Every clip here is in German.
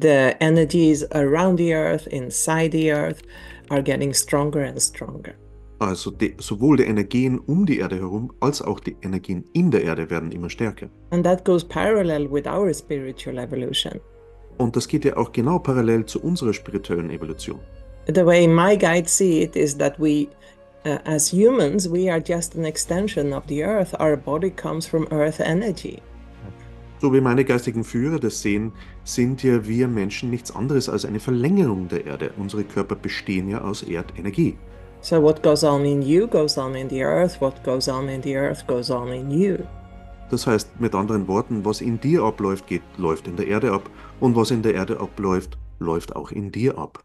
the energies around the earth, inside the earth, are getting stronger and stronger. Also die, sowohl die Energien um die Erde herum als auch die Energien in der Erde werden immer stärker. And that goes parallel with our spiritual evolution. Und das geht ja auch genau parallel zu unserer spirituellen Evolution. The way my guides see it is that we uh, as humans we are just an extension of the earth. Our body comes from earth energy. so wie meine geistigen Führer das sehen, sind ja wir Menschen nichts anderes als eine Verlängerung der Erde. Unsere Körper bestehen ja aus Erdenergie. So what goes on in you goes on in the earth, what goes on in the earth goes on in you. Das heißt mit anderen Worten, was in dir abläuft, geht läuft in der Erde ab und was in der Erde abläuft, läuft auch in dir ab.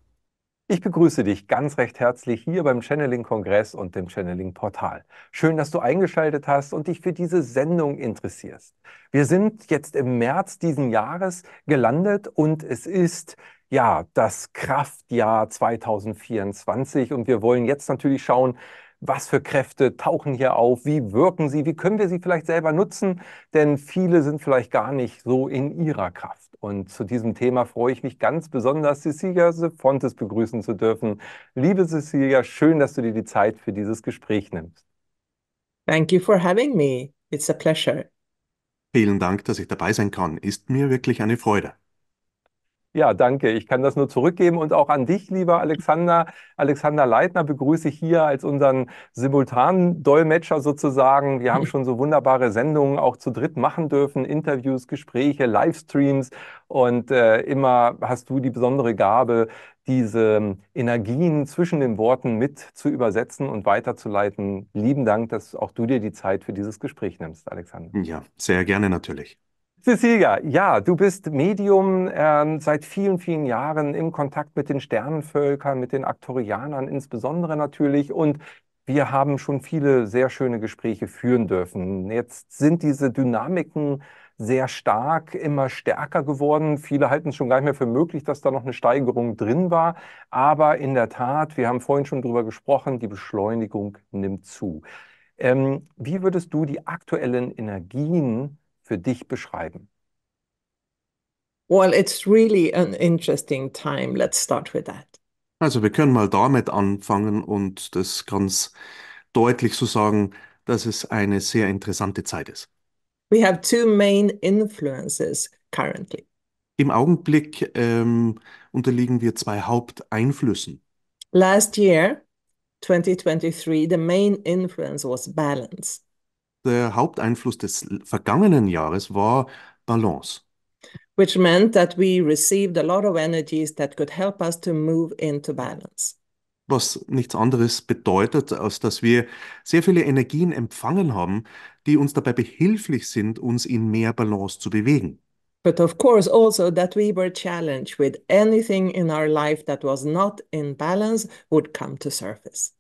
Ich begrüße dich ganz recht herzlich hier beim Channeling-Kongress und dem Channeling-Portal. Schön, dass du eingeschaltet hast und dich für diese Sendung interessierst. Wir sind jetzt im März diesen Jahres gelandet und es ist ja das Kraftjahr 2024 und wir wollen jetzt natürlich schauen, was für Kräfte tauchen hier auf, wie wirken sie, wie können wir sie vielleicht selber nutzen, denn viele sind vielleicht gar nicht so in ihrer Kraft. Und zu diesem Thema freue ich mich ganz besonders, Cecilia Sefontes begrüßen zu dürfen. Liebe Cecilia, schön, dass du dir die Zeit für dieses Gespräch nimmst. Thank you for having me. It's a pleasure. Vielen Dank, dass ich dabei sein kann. Ist mir wirklich eine Freude. Ja, danke. Ich kann das nur zurückgeben und auch an dich, lieber Alexander. Alexander Leitner begrüße ich hier als unseren simultanen Dolmetscher sozusagen. Wir haben schon so wunderbare Sendungen auch zu dritt machen dürfen, Interviews, Gespräche, Livestreams und äh, immer hast du die besondere Gabe, diese ähm, Energien zwischen den Worten mit zu übersetzen und weiterzuleiten. Lieben Dank, dass auch du dir die Zeit für dieses Gespräch nimmst, Alexander. Ja, sehr gerne natürlich. Cecilia, ja, du bist Medium ähm, seit vielen, vielen Jahren im Kontakt mit den Sternenvölkern, mit den Aktorianern insbesondere natürlich. Und wir haben schon viele sehr schöne Gespräche führen dürfen. Jetzt sind diese Dynamiken sehr stark, immer stärker geworden. Viele halten es schon gar nicht mehr für möglich, dass da noch eine Steigerung drin war. Aber in der Tat, wir haben vorhin schon drüber gesprochen, die Beschleunigung nimmt zu. Ähm, wie würdest du die aktuellen Energien für dich beschreiben? Well, it's really an interesting time. Let's start with that. Also wir können mal damit anfangen und das ganz deutlich so sagen, dass es eine sehr interessante Zeit ist. We have two main influences currently. Im Augenblick ähm, unterliegen wir zwei Haupteinflüssen. Last year, 2023, the main influence was balance der Haupteinfluss des vergangenen Jahres war Balance. Which meant that we received a lot of energies that could help us to move into balance. Was nichts anderes bedeutet, als dass wir sehr viele Energien empfangen haben, die uns dabei behilflich sind, uns in mehr Balance zu bewegen. But of course, also that we were challenged with anything in our life that was not in balance would come to surface.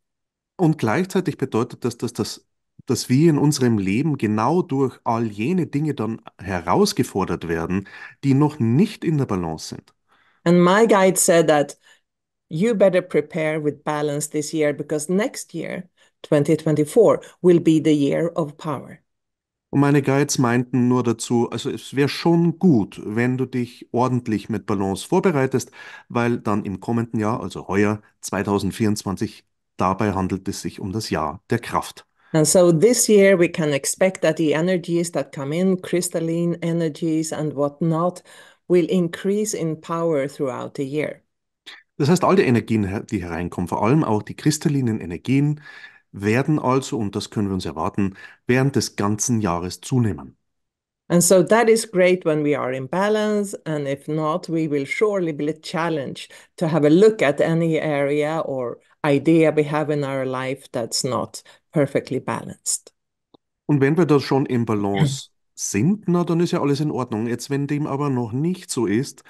Und gleichzeitig bedeutet das, dass das dass wir in unserem Leben genau durch all jene Dinge dann herausgefordert werden, die noch nicht in der Balance sind. And my guide said that you better prepare with balance this year because next year, 2024, will be the year of power. Und meine Guides meinten nur dazu, also es wäre schon gut, wenn du dich ordentlich mit Balance vorbereitest, weil dann im kommenden Jahr, also heuer 2024, dabei handelt es sich um das Jahr der Kraft. And so this year we can expect that the energies that come in, crystalline energies and whatnot, will increase in power throughout the year. Das heißt, all die Energien, die hereinkommen, vor allem auch die kristallinen Energien, werden also, und das können wir uns erwarten, während des ganzen Jahres zunehmen. And so that is great when we are in balance. And if not, we will surely be challenged to have a look at any area or idea we have in our life that's not perfectly balanced. Und wenn wir da schon im Balance sind, na, dann ist ja alles in Ordnung. Jetzt, wenn dem aber noch nicht so ist,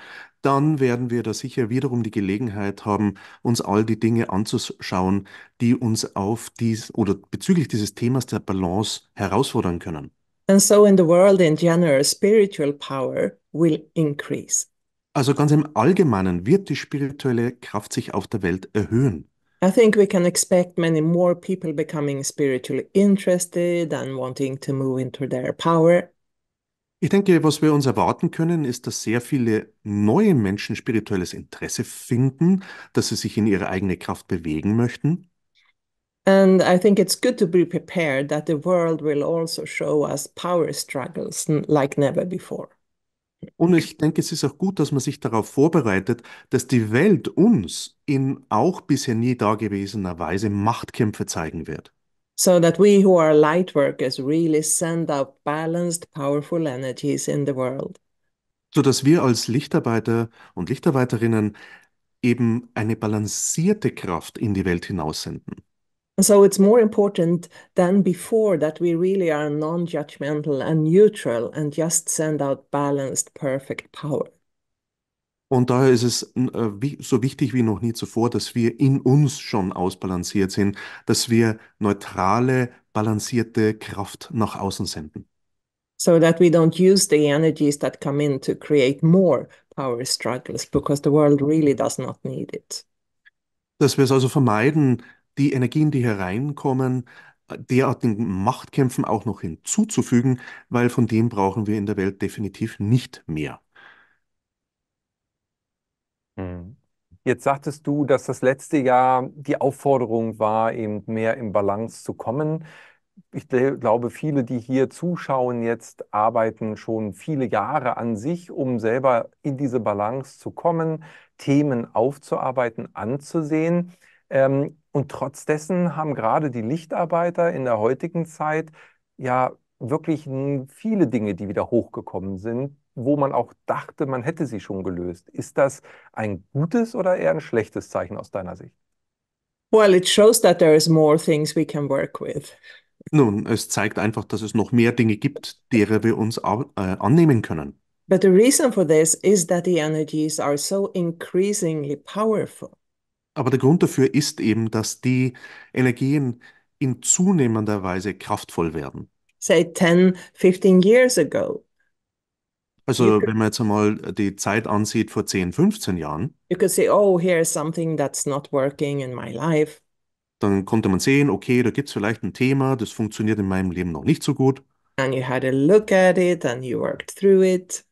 dann werden wir da sicher wiederum die Gelegenheit haben, uns all die Dinge anzuschauen, die uns auf dies oder bezüglich dieses Themas der Balance herausfordern können. And so in the world in general, spiritual power will increase. Also ganz im Allgemeinen wird die spirituelle Kraft sich auf der Welt erhöhen. I think we can expect many more people becoming spiritually interested and wanting to move into their power. Ich denke, was wir uns erwarten können, ist, dass sehr viele neue Menschen spirituelles Interesse finden, dass sie sich in ihre eigene Kraft bewegen möchten. And I think it's good to be prepared that the world will also show us power struggles like never before. Und ich denke, es ist auch gut, dass man sich darauf vorbereitet, dass die Welt uns in auch bisher nie dagewesener Weise Machtkämpfe zeigen wird. So that we who are light workers really send out balanced, powerful energies in the world. So dass wir als Lichtarbeiter und Lichtarbeiterinnen eben eine balancierte Kraft in die Welt hinaussenden so it's more important than before that we really are non judgmental and neutral and just send out balanced, perfect power. Und daher ist es äh, so wichtig wie noch nie zuvor, dass wir in uns schon ausbalanciert sind, dass wir neutrale, balancierte Kraft nach außen senden. So that we don't use the energies that come in to create more power struggles, because the world really does not need it. Dass wir es also vermeiden, die Energien, die hereinkommen, äh, derartigen Machtkämpfen auch noch hinzuzufügen, weil von dem brauchen wir in der Welt definitiv nicht mehr. Hm. Jetzt sagtest du, dass das letzte Jahr die Aufforderung war, eben mehr in Balance zu kommen. Ich glaube, viele, die hier zuschauen, jetzt arbeiten schon viele Jahre an sich, um selber in diese Balance zu kommen, Themen aufzuarbeiten, anzusehen. Ähm, und trotz dessen haben gerade die Lichtarbeiter in der heutigen Zeit ja wirklich viele Dinge, die wieder hochgekommen sind, wo man auch dachte, man hätte sie schon gelöst. Ist das ein gutes oder eher ein schlechtes Zeichen aus deiner Sicht? Well, it shows that there is more things we can work with. Nun, es zeigt einfach, dass es noch mehr Dinge gibt, derer wir uns äh, annehmen können. But the reason for this is that the energies are so increasingly powerful. Aber der Grund dafür ist eben, dass die Energien in zunehmender Weise kraftvoll werden. Say 10, 15 years ago. Also, wenn man jetzt einmal die Zeit ansieht vor 10, 15 Jahren. You could say, oh, here's something that's not working in my life. Dann konnte man sehen, okay, da gibt es vielleicht ein Thema, das funktioniert in meinem Leben noch nicht so gut. And you had a look at it and you worked through it.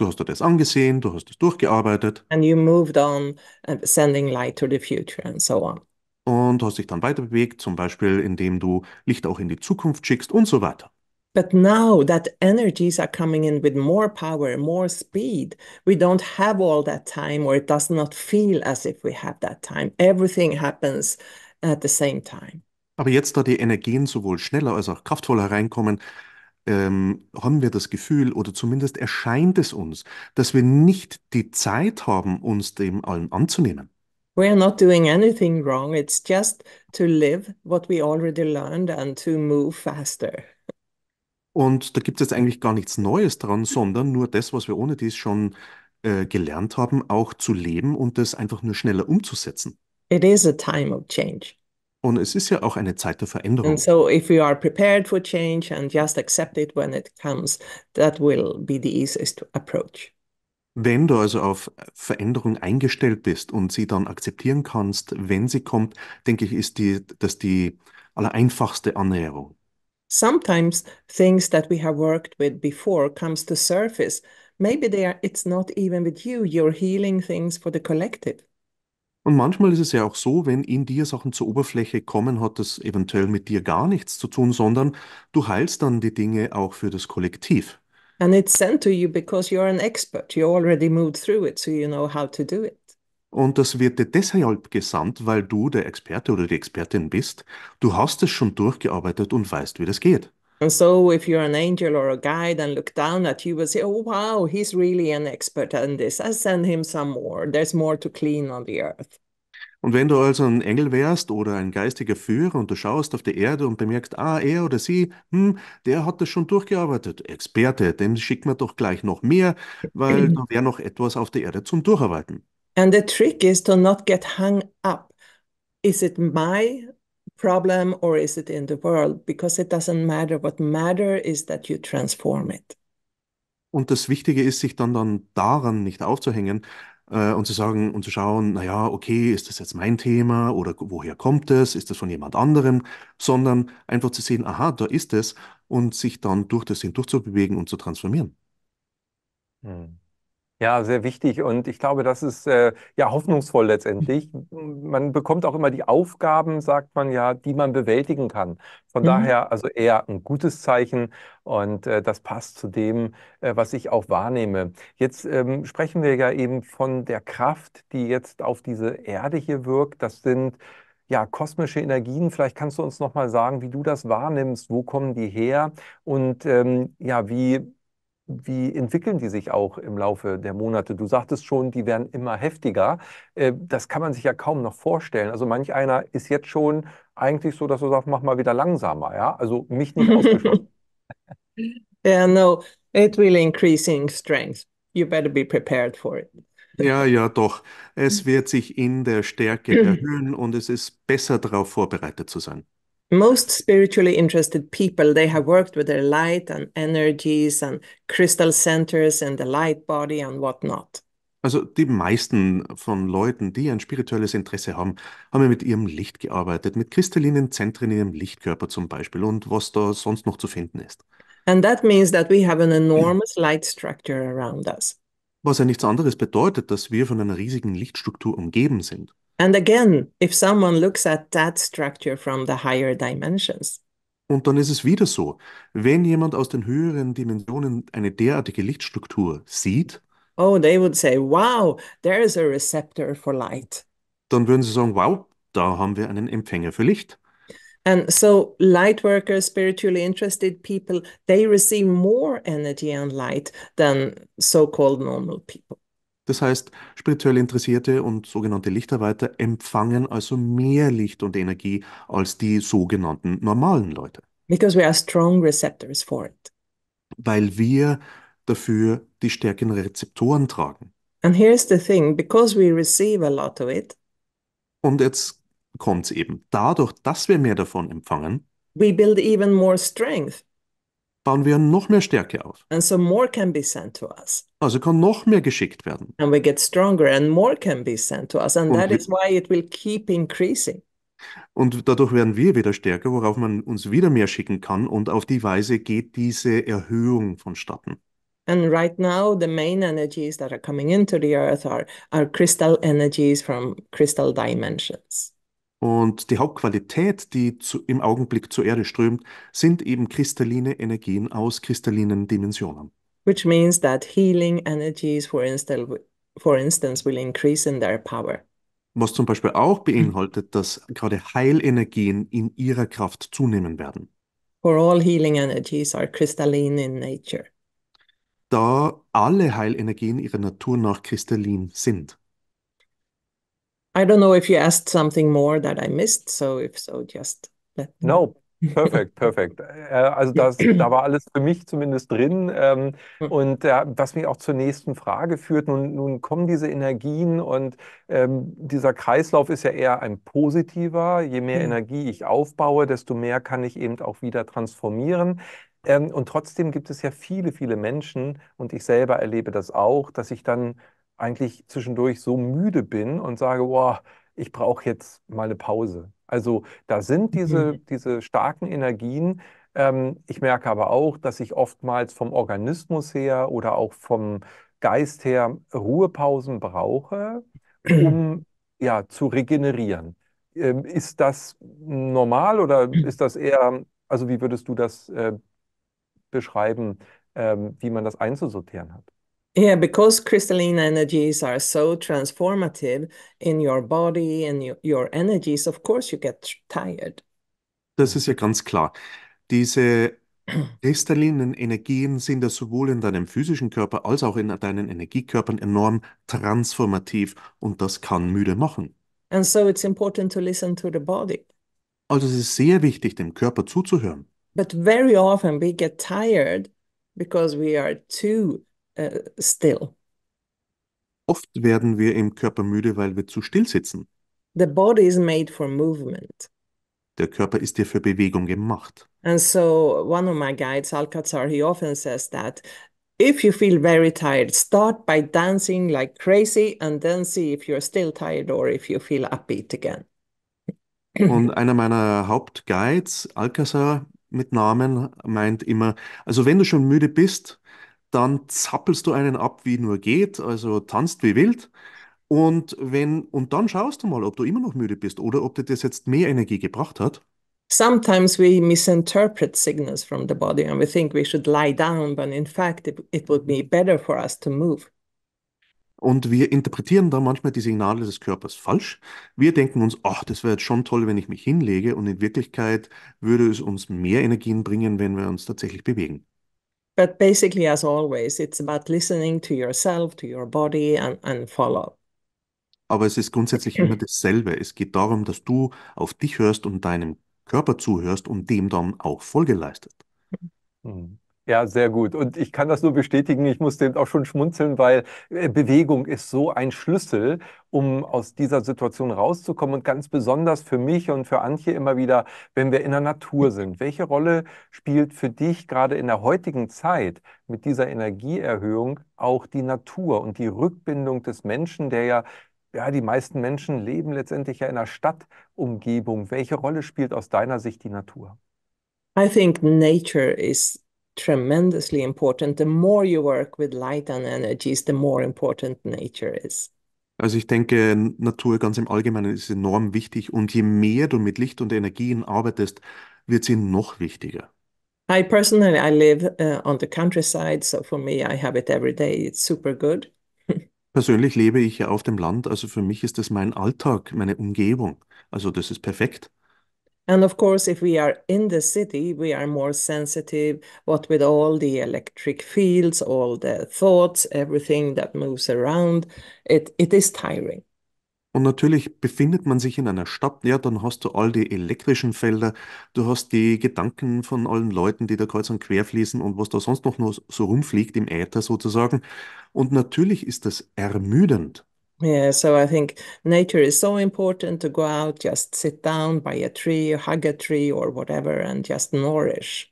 Du hast dir das angesehen, du hast es durchgearbeitet. And you moved on, uh, sending light to the future and so on. Und hast dich dann weiter bewegt, zum Beispiel indem du Licht auch in die Zukunft schickst und so weiter. But now that energies are coming in with more power, more speed, we don't have all that time, or it does not feel as if we have that time. Everything happens at the same time. Aber jetzt, da die Energien sowohl schneller als auch kraftvoller reinkommen, ähm, haben wir das Gefühl, oder zumindest erscheint es uns, dass wir nicht die Zeit haben, uns dem allen anzunehmen. We're not doing anything wrong. It's just to live what we already learned and to move faster. Und da gibt es jetzt eigentlich gar nichts Neues dran, sondern nur das, was wir ohne dies schon äh, gelernt haben, auch zu leben und das einfach nur schneller umzusetzen. It is a time of change. Und es ist ja auch eine Zeit der Veränderung. And so if you are prepared for change and just accept it when it comes, that will be the easiest approach. Wenn du also auf Veränderung eingestellt bist und sie dann akzeptieren kannst, wenn sie kommt, denke ich, ist die, das die allereinfachste Annäherung. Sometimes things that we have worked with before comes to surface. Maybe they are, it's not even with you. You're healing things for the collective. Und manchmal ist es ja auch so, wenn in dir Sachen zur Oberfläche kommen, hat das eventuell mit dir gar nichts zu tun, sondern du heilst dann die Dinge auch für das Kollektiv. And it's sent to you because you're an expert. You already moved through it, so you know how to do it. Und das wird dir deshalb gesandt, weil du der Experte oder die Expertin bist. Du hast es schon durchgearbeitet und weißt, wie das geht. And so, if you're an angel or a guide and look down at you, will say, "Oh, wow, he's really an expert on this. I send him some more. There's more to clean on the earth." Und wenn du also ein Engel wärst oder ein geistiger Führer und du schaust auf die Erde und bemerkst, ah, er oder sie, hm, der hat das schon durchgearbeitet, Experte, dem schickt man doch gleich noch mehr, weil mhm. da wäre noch etwas auf der Erde zum Durcharbeiten. And the trick is to not get hung up. Is it my problem or is it in the world? Because it doesn't matter. What matter is that you transform it. Und das Wichtige ist, sich dann, dann daran nicht aufzuhängen äh, und zu sagen und zu schauen, naja, okay, ist das jetzt mein Thema oder woher kommt es? Ist das von jemand anderem? Sondern einfach zu sehen, aha, da ist es und sich dann durch das hindurch zu bewegen und zu transformieren. Hm. Ja, sehr wichtig. Und ich glaube, das ist äh, ja hoffnungsvoll letztendlich. Mhm. Man bekommt auch immer die Aufgaben, sagt man ja, die man bewältigen kann. Von mhm. daher also eher ein gutes Zeichen und äh, das passt zu dem, äh, was ich auch wahrnehme. Jetzt ähm, sprechen wir ja eben von der Kraft, die jetzt auf diese Erde hier wirkt. Das sind ja, kosmische Energien. Vielleicht kannst du uns nochmal sagen, wie du das wahrnimmst, wo kommen die her und ähm, ja, wie wie entwickeln die sich auch im Laufe der Monate? Du sagtest schon, die werden immer heftiger. Äh, das kann man sich ja kaum noch vorstellen. Also manch einer ist jetzt schon eigentlich so, dass du sagst, mach mal wieder langsamer. Ja? Also mich nicht ausgeschlossen. yeah, no, it will increase strength. You better be prepared for it. Ja, ja, doch. Es mm. wird sich in der Stärke erhöhen und es ist besser darauf vorbereitet zu sein most spiritually interested people they have worked with their light and energies and crystal centers and the light body and whatnot. Also die meisten von Leuten, die ein spirituelles Interesse haben, haben ja mit ihrem Licht gearbeitet, mit kristallinen Zentren in ihrem Lichtkörper zum Beispiel und was da sonst noch zu finden ist. And that means that we have an enormous light structure around us. Was ja nichts anderes bedeutet, dass wir von einer riesigen Lichtstruktur umgeben sind. And again, if someone looks at that structure from the higher dimensions. Und dann ist es wieder so, wenn jemand aus den höheren Dimensionen eine derartige Lichtstruktur sieht, oh, they would say, wow, there is a receptor for light. Dann würden sie sagen, wow, da haben wir einen Empfänger für Licht. And so light workers, spiritually interested people, they receive more energy and light than so-called normal people. Das heißt, spirituell Interessierte und sogenannte Lichtarbeiter empfangen also mehr Licht und Energie als die sogenannten normalen Leute. Because we are strong receptors for it. Weil wir dafür die stärkeren Rezeptoren tragen. And here's the thing, because we receive a lot of it. Und jetzt kommt's eben, dadurch, dass wir mehr davon empfangen, we build even more strength bauen wir noch mehr Stärke auf. And so more can be sent to us. Also kann noch mehr geschickt werden. And we get stronger and more can be sent to us and that is why it will keep increasing. Und dadurch werden wir wieder stärker, worauf man uns wieder mehr schicken kann und auf die Weise geht diese Erhöhung vonstatten. And right now, the main energies that are coming into the earth are, are crystal energies from crystal dimensions. Und die Hauptqualität, die zu, im Augenblick zur Erde strömt, sind eben kristalline Energien aus kristallinen Dimensionen. Which means that healing energies, for instance, for instance will increase in their power. Was zum Beispiel auch hm. beinhaltet, dass gerade Heilenergien in ihrer Kraft zunehmen werden. For all healing energies are crystalline in nature. Da alle Heilenergien ihrer Natur nach kristallin sind. I don't know if you asked something more that I missed, so if so, just let me. No, perfect, perfect. Äh, also das, da war alles für mich zumindest drin. Ähm, hm. Und was mich auch zur nächsten Frage führt, nun, nun kommen diese Energien und ähm, dieser Kreislauf ist ja eher ein positiver. Je mehr hm. Energie ich aufbaue, desto mehr kann ich eben auch wieder transformieren. Ähm, und trotzdem gibt es ja viele, viele Menschen, und ich selber erlebe das auch, dass ich dann eigentlich zwischendurch so müde bin und sage, boah, ich brauche jetzt mal eine Pause. Also da sind diese, mhm. diese starken Energien. Ähm, ich merke aber auch, dass ich oftmals vom Organismus her oder auch vom Geist her Ruhepausen brauche, um ja, zu regenerieren. Ähm, ist das normal oder mhm. ist das eher, also wie würdest du das äh, beschreiben, ähm, wie man das einzusortieren hat? Yeah, because crystalline energies are so transformative in your body and your, your energies, of course you get tired. Das ist ja ganz klar. Diese kristallinen Energien sind ja sowohl in deinem physischen Körper als auch in deinen Energiekörpern enorm transformativ und das kann müde machen. And so it's important to listen to the body. Also es ist sehr wichtig, dem Körper zuzuhören. But very often we get tired because we are too äh, still. Oft werden wir im Körper müde, weil wir zu still sitzen. The body is made for movement. Der Körper ist ja für Bewegung gemacht. And so one of my guides, Alcazar, he often says that if you feel very tired, start by dancing like crazy and then see if you're still tired or if you feel upbeat again. Und einer meiner Hauptguides, Alcazar mit Namen, meint immer, also wenn du schon müde bist, dann zappelst du einen ab, wie nur geht, also tanzt wie wild. Und wenn, und dann schaust du mal, ob du immer noch müde bist oder ob dir das jetzt mehr Energie gebracht hat. Sometimes we misinterpret signals from the body and we think we should lie down, but in fact it, it would be better for us to move. Und wir interpretieren da manchmal die Signale des Körpers falsch. Wir denken uns, ach, das wäre jetzt schon toll, wenn ich mich hinlege. Und in Wirklichkeit würde es uns mehr Energien bringen, wenn wir uns tatsächlich bewegen. But basically, as always, it's about listening to yourself, to your body and, and follow. Aber es ist grundsätzlich immer dasselbe. Es geht darum, dass du auf dich hörst und deinem Körper zuhörst und dem dann auch Folge leistet. Mhm. Ja, sehr gut. Und ich kann das nur bestätigen. Ich musste eben auch schon schmunzeln, weil äh, Bewegung ist so ein Schlüssel, um aus dieser Situation rauszukommen. Und ganz besonders für mich und für Antje immer wieder, wenn wir in der Natur sind. Welche Rolle spielt für dich gerade in der heutigen Zeit mit dieser Energieerhöhung auch die Natur und die Rückbindung des Menschen, der ja ja, die meisten Menschen leben letztendlich ja in einer Stadtumgebung. Welche Rolle spielt aus deiner Sicht die Natur? I think nature is tremendously important. The more you work with light and energies, the more important nature is. Also ich denke, Natur ganz im Allgemeinen ist enorm wichtig und je mehr du mit Licht und Energien arbeitest, wird sie noch wichtiger. I personally I live uh, on the countryside, so for me I have it every day. It's super good. Persönlich lebe ich ja auf dem Land, also für mich ist das mein Alltag, meine Umgebung. Also das ist perfekt. And of course, if we are in the city, we are more sensitive, what with all the electric fields, all the thoughts, everything that moves around, it, it is tiring. Und natürlich befindet man sich in einer Stadt, ja, dann hast du all die elektrischen Felder, du hast die Gedanken von allen Leuten, die da kreuz und quer fließen und was da sonst noch nur so rumfliegt im Äther sozusagen. Und natürlich ist das ermüdend. Yeah, so I think nature is so important to go out, just sit down by a tree, hug a tree or whatever and just nourish.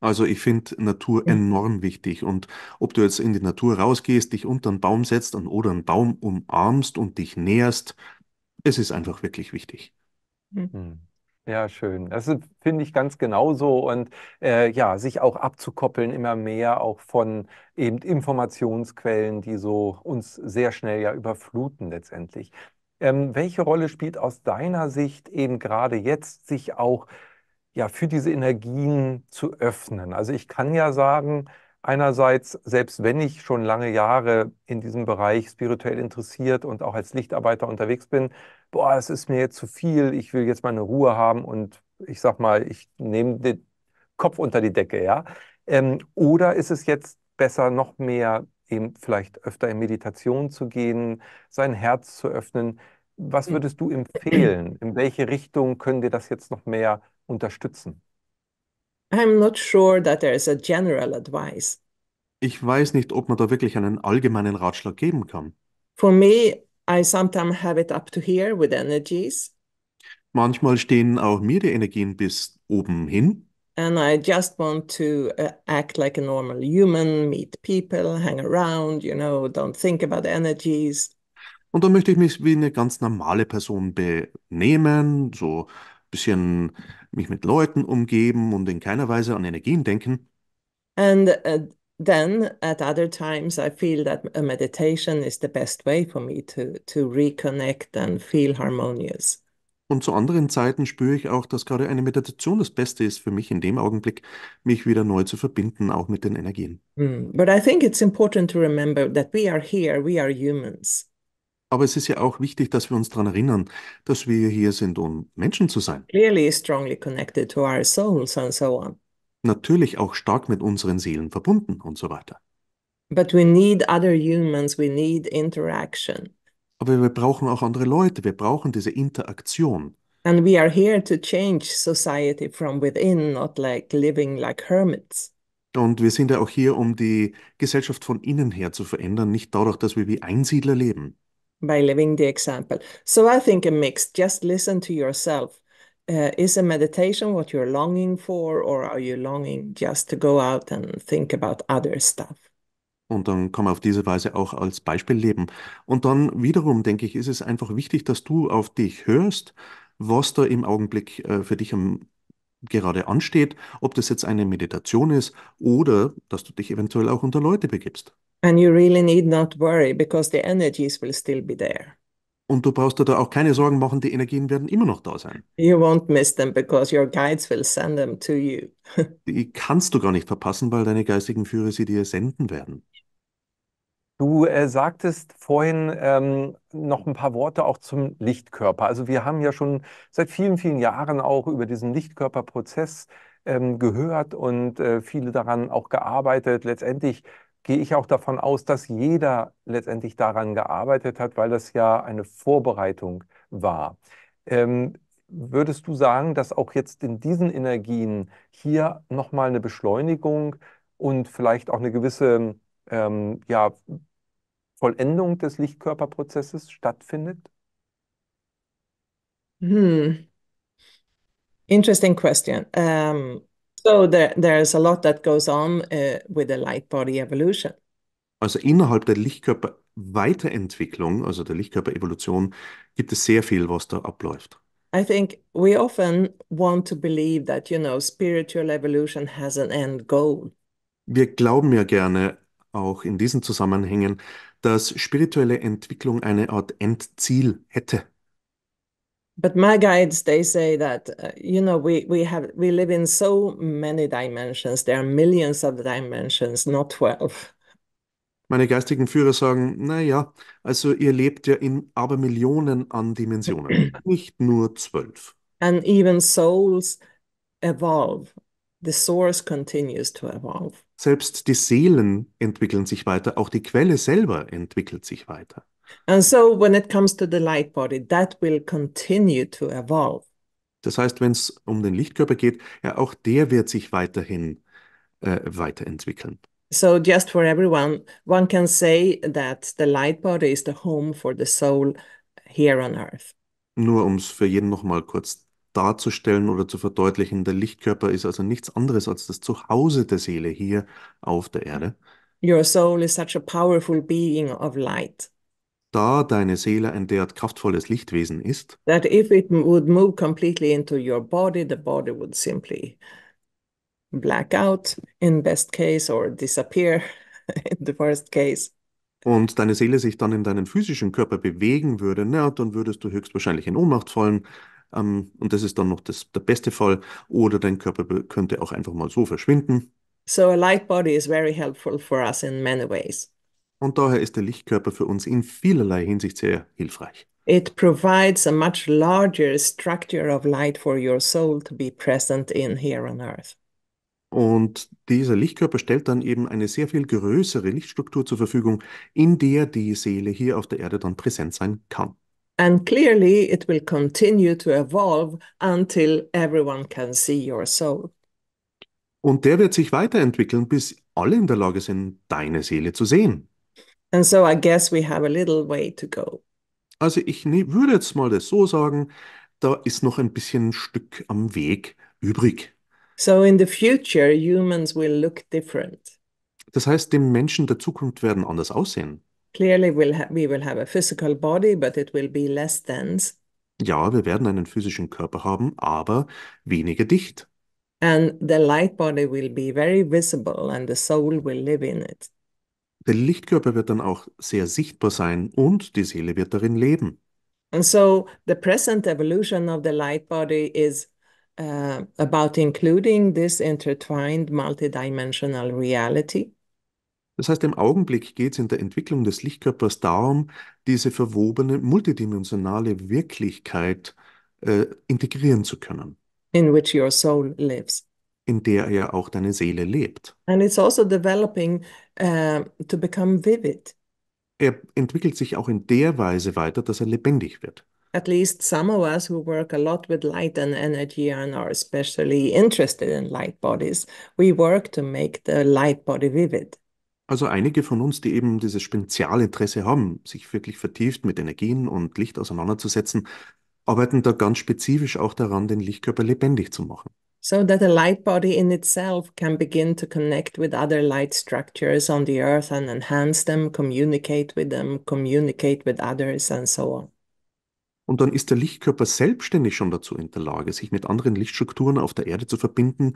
Also ich finde Natur mm. enorm wichtig und ob du jetzt in die Natur rausgehst, dich unter einen Baum setzt und oder einen Baum umarmst und dich näherst, es ist einfach wirklich wichtig. Mhm. Ja, schön. Das finde ich ganz genauso. Und äh, ja, sich auch abzukoppeln immer mehr auch von eben Informationsquellen, die so uns sehr schnell ja überfluten letztendlich. Ähm, welche Rolle spielt aus deiner Sicht eben gerade jetzt, sich auch ja für diese Energien zu öffnen? Also ich kann ja sagen, einerseits, selbst wenn ich schon lange Jahre in diesem Bereich spirituell interessiert und auch als Lichtarbeiter unterwegs bin, boah, es ist mir jetzt zu viel, ich will jetzt meine Ruhe haben und ich sag mal, ich nehme den Kopf unter die Decke, ja? Ähm, oder ist es jetzt besser, noch mehr eben vielleicht öfter in Meditation zu gehen, sein Herz zu öffnen? Was hm. würdest du empfehlen? In welche Richtung können wir das jetzt noch mehr unterstützen? I'm not sure that there is a general advice. Ich weiß nicht, ob man da wirklich einen allgemeinen Ratschlag geben kann. For me, I sometimes have it up to here with energies. Manchmal stehen auch mir die Energien bis oben hin. And I just want to uh, act like a normal human, meet people, hang around, you know, don't think about energies. Und dann möchte ich mich wie eine ganz normale Person benehmen, so ein bisschen mich mit Leuten umgeben und in keiner Weise an Energien denken. And uh, then at other times i feel that a meditation is the best way for me to to reconnect and feel harmonious und zu anderen Zeiten spüre ich auch, dass gerade eine Meditation das Beste ist für mich in dem Augenblick, mich wieder neu zu verbinden, auch mit den Energien. Hmm. Aber es ist ja auch wichtig, dass wir uns daran erinnern, dass wir hier sind, um Menschen zu sein. Clearly strongly connected to our souls and so on natürlich auch stark mit unseren Seelen verbunden und so weiter. But we need other humans, we need interaction. Aber wir brauchen auch andere Leute, wir brauchen diese Interaktion. And we are here to change society from within, not like living like hermits. Und wir sind ja auch hier, um die Gesellschaft von innen her zu verändern, nicht dadurch, dass wir wie Einsiedler leben. By living the example. So I think a mix. Just listen to yourself uh, is a meditation what you're longing for or are you longing just to go out and think about other stuff? Und dann kann man auf diese Weise auch als Beispiel leben. Und dann wiederum, denke ich, ist es einfach wichtig, dass du auf dich hörst, was da im Augenblick äh, für dich am, gerade ansteht, ob das jetzt eine Meditation ist oder dass du dich eventuell auch unter Leute begibst. And you really need not worry because the energies will still be there. Und du brauchst dir da auch keine Sorgen machen, die Energien werden immer noch da sein. You won't miss them because your guides will send them to you. die kannst du gar nicht verpassen, weil deine geistigen Führer sie dir senden werden. Du äh, sagtest vorhin ähm, noch ein paar Worte auch zum Lichtkörper. Also wir haben ja schon seit vielen, vielen Jahren auch über diesen Lichtkörperprozess ähm, gehört und äh, viele daran auch gearbeitet. Letztendlich gehe ich auch davon aus, dass jeder letztendlich daran gearbeitet hat, weil das ja eine Vorbereitung war. Ähm, würdest du sagen, dass auch jetzt in diesen Energien hier nochmal eine Beschleunigung und vielleicht auch eine gewisse ähm, ja, Vollendung des Lichtkörperprozesses stattfindet? Hmm. Interesting question. Um, ähm, so there, there's a lot that goes on uh, with the light body evolution. Also innerhalb der Lichtkörperweiterentwicklung, also der Lichtkörperevolution, gibt es sehr viel, was da abläuft. I think we often want to believe that, you know, spiritual evolution has an end goal. Wir glauben ja gerne auch in diesen Zusammenhängen, dass spirituelle Entwicklung eine Art Endziel hätte but my guides they say that uh, you know we we have we live in so many dimensions there are millions of dimensions not 12 Meine geistigen Führer sagen, naja, also ihr lebt ja in Abermillionen an Dimensionen, nicht nur zwölf. And even souls evolve. The source continues to evolve. Selbst die Seelen entwickeln sich weiter, auch die Quelle selber entwickelt sich weiter. And so when it comes to the light body, that will continue to evolve. Das heißt, wenn es um den Lichtkörper geht, ja, auch der wird sich weiterhin äh, weiterentwickeln. So just for everyone, one can say that the light body is the home for the soul here on earth. Nur um es für jeden nochmal kurz darzustellen oder zu verdeutlichen, der Lichtkörper ist also nichts anderes als das Zuhause der Seele hier auf der Erde. Your soul is such a powerful being of light da deine Seele ein derart kraftvolles Lichtwesen ist, that if it would move completely into your body, the body would simply black out in best case or disappear in the worst case. und deine Seele sich dann in deinen physischen Körper bewegen würde, na, dann würdest du höchstwahrscheinlich in Ohnmacht fallen. Ähm, und das ist dann noch das, der beste Fall. Oder dein Körper könnte auch einfach mal so verschwinden. So a light body is very helpful for us in many ways. Und daher ist der Lichtkörper für uns in vielerlei Hinsicht sehr hilfreich. It provides a much larger structure of light for your soul to be present in here on earth. Und dieser Lichtkörper stellt dann eben eine sehr viel größere Lichtstruktur zur Verfügung, in der die Seele hier auf der Erde dann präsent sein kann. And clearly it will continue to evolve until everyone can see your soul. Und der wird sich weiterentwickeln, bis alle in der Lage sind, deine Seele zu sehen. And so I guess we have a little way to go. Also ich ne, würde jetzt mal das so sagen, da ist noch ein bisschen ein Stück am Weg übrig. So in the future humans will look different. Das heißt, die Menschen der Zukunft werden anders aussehen. Clearly we'll we will have a physical body, but it will be less dense. Ja, wir werden einen physischen Körper haben, aber weniger dicht. And the light body will be very visible and the soul will live in it der Lichtkörper wird dann auch sehr sichtbar sein und die Seele wird darin leben. And so the present evolution of the light body is uh, about including this intertwined multidimensional reality. Das heißt, im Augenblick geht es in der Entwicklung des Lichtkörpers darum, diese verwobene multidimensionale Wirklichkeit äh, integrieren zu können. In which your soul lives in der ja auch deine Seele lebt. And it's also developing uh, to become vivid. Er entwickelt sich auch in der Weise weiter, dass er lebendig wird. At least some of us who work a lot with light and energy and are especially interested in light bodies, we work to make the light body vivid. Also einige von uns, die eben dieses Spezialinteresse haben, sich wirklich vertieft mit Energien und Licht auseinanderzusetzen, arbeiten da ganz spezifisch auch daran, den Lichtkörper lebendig zu machen. So that a light body in itself can begin to connect with other light structures on the earth and enhance them, communicate with them, communicate with others and so on. Und dann ist der Lichtkörper selbstständig schon dazu in der Lage, sich mit anderen Lichtstrukturen auf der Erde zu verbinden,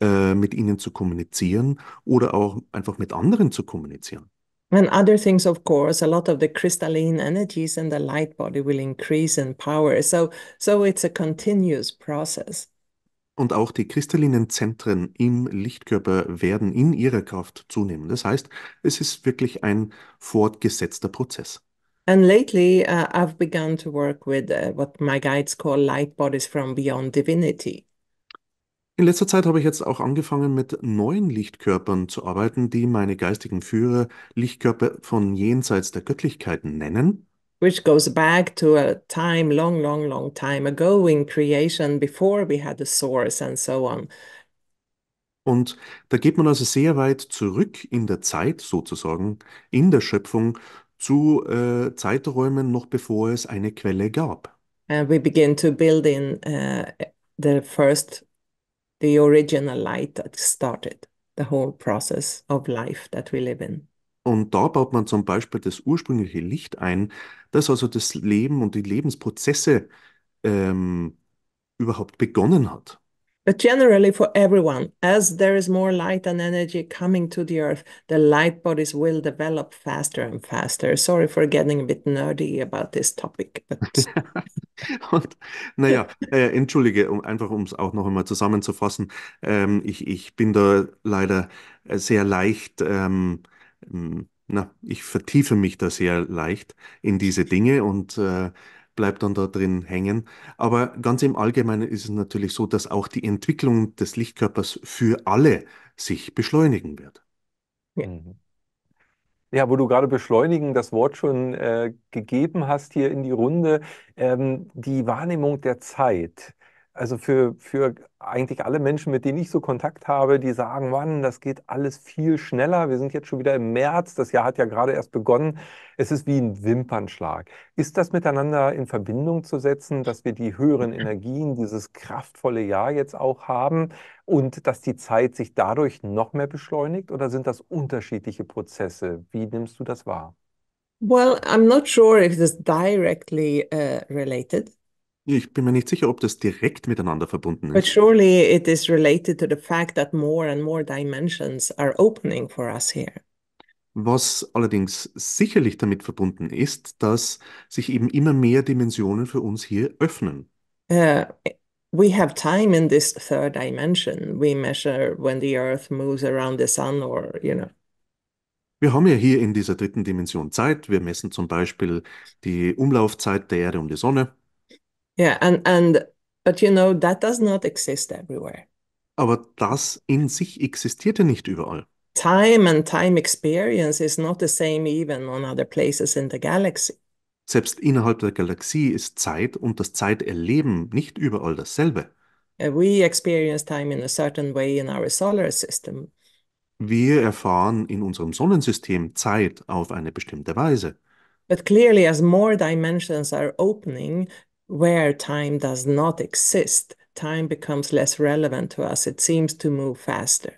äh, mit ihnen zu kommunizieren oder auch einfach mit anderen zu kommunizieren. And other things, of course, a lot of the crystalline energies in the light body will increase in power. So, so it's a continuous process. Und auch die kristallinen Zentren im Lichtkörper werden in ihrer Kraft zunehmen. Das heißt, es ist wirklich ein fortgesetzter Prozess. And lately uh, I've begun to work with uh, what my guides call light bodies from beyond divinity. In letzter Zeit habe ich jetzt auch angefangen mit neuen Lichtkörpern zu arbeiten, die meine geistigen Führer Lichtkörper von jenseits der Göttlichkeiten nennen which goes back to a time long, long, long time ago in creation, before we had the source and so on. Und da geht man also sehr weit zurück in der Zeit sozusagen, in der Schöpfung zu äh, Zeiträumen, noch bevor es eine Quelle gab. And we begin to build in uh, the first, the original light that started the whole process of life that we live in. Und da baut man zum Beispiel das ursprüngliche Licht ein, das also das Leben und die Lebensprozesse ähm, überhaupt begonnen hat. But generally for everyone, as there is more light and energy coming to the earth, the light bodies will develop faster and faster. Sorry for getting a bit nerdy about this topic. But... naja, äh, entschuldige, um, einfach um es auch noch einmal zusammenzufassen, ähm, ich, ich bin da leider äh, sehr leicht ähm, hm, na, ich vertiefe mich da sehr leicht in diese Dinge und äh, bleibt dann da drin hängen. Aber ganz im Allgemeinen ist es natürlich so, dass auch die Entwicklung des Lichtkörpers für alle sich beschleunigen wird. Ja, mhm. wo du gerade beschleunigen das Wort schon äh, gegeben hast hier in die Runde, ähm, die Wahrnehmung der Zeit also für, für eigentlich alle Menschen, mit denen ich so Kontakt habe, die sagen, Mann, das geht alles viel schneller. Wir sind jetzt schon wieder im März, das Jahr hat ja gerade erst begonnen. Es ist wie ein Wimpernschlag. Ist das miteinander in Verbindung zu setzen, dass wir die höheren mhm. Energien, dieses kraftvolle Jahr jetzt auch haben und dass die Zeit sich dadurch noch mehr beschleunigt? Oder sind das unterschiedliche Prozesse? Wie nimmst du das wahr? Well, I'm not sure if this directly uh, related. Ich bin mir nicht sicher, ob das direkt miteinander verbunden ist. But surely it is related to the fact that more and more dimensions are opening for us here. Was allerdings sicherlich damit verbunden ist, dass sich eben immer mehr Dimensionen für uns hier öffnen. Uh, we have time in this third dimension. We measure when the earth moves around the sun or, you know. Wir haben ja hier in dieser dritten Dimension Zeit. Wir messen zum Beispiel die Umlaufzeit der Erde um die Sonne. Yeah, and and but you know that does not exist everywhere. Aber das in sich existierte nicht überall. Time and time experience is not the same even on other places in the galaxy. Selbst innerhalb der Galaxie ist Zeit und das Zeiterleben nicht überall dasselbe. Uh, we experience time in a certain way in our solar system. Wir erfahren in unserem Sonnensystem Zeit auf eine bestimmte Weise. But clearly, as more dimensions are opening, where time does not exist, time becomes less relevant to us. It seems to move faster.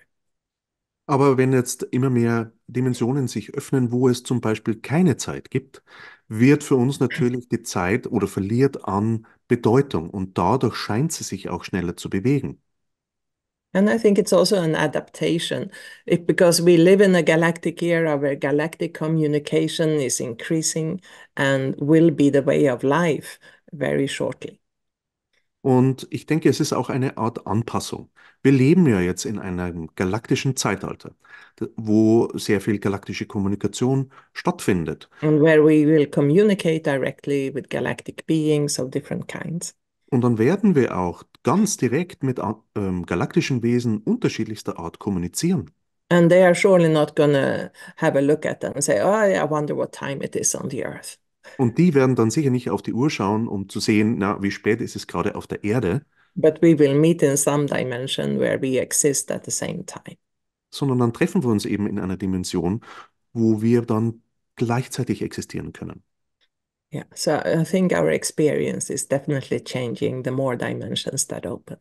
Aber wenn jetzt immer mehr Dimensionen sich öffnen, wo es zum Beispiel keine Zeit gibt, wird für uns natürlich die Zeit oder verliert an Bedeutung und dadurch scheint sie sich auch schneller zu bewegen. And I think it's also an adaptation it, because we live in a galactic era where galactic communication is increasing and will be the way of life very shortly. Und ich denke, es ist auch eine Art Anpassung. Wir leben ja jetzt in einem galaktischen Zeitalter, wo sehr viel galaktische Kommunikation stattfindet. And where we will communicate directly with galactic beings of different kinds. Und dann werden wir auch ganz direkt mit ähm, galaktischen Wesen unterschiedlichster Art kommunizieren. And they are surely not gonna have a look at them and say, oh, I wonder what time it is on the earth. Und die werden dann sicher nicht auf die Uhr schauen, um zu sehen, na, wie spät ist es gerade auf der Erde. But we will meet in some dimension where we exist at the same time. Sondern dann treffen wir uns eben in einer Dimension, wo wir dann gleichzeitig existieren können. Yeah, so I think our experience is definitely changing the more dimensions that open.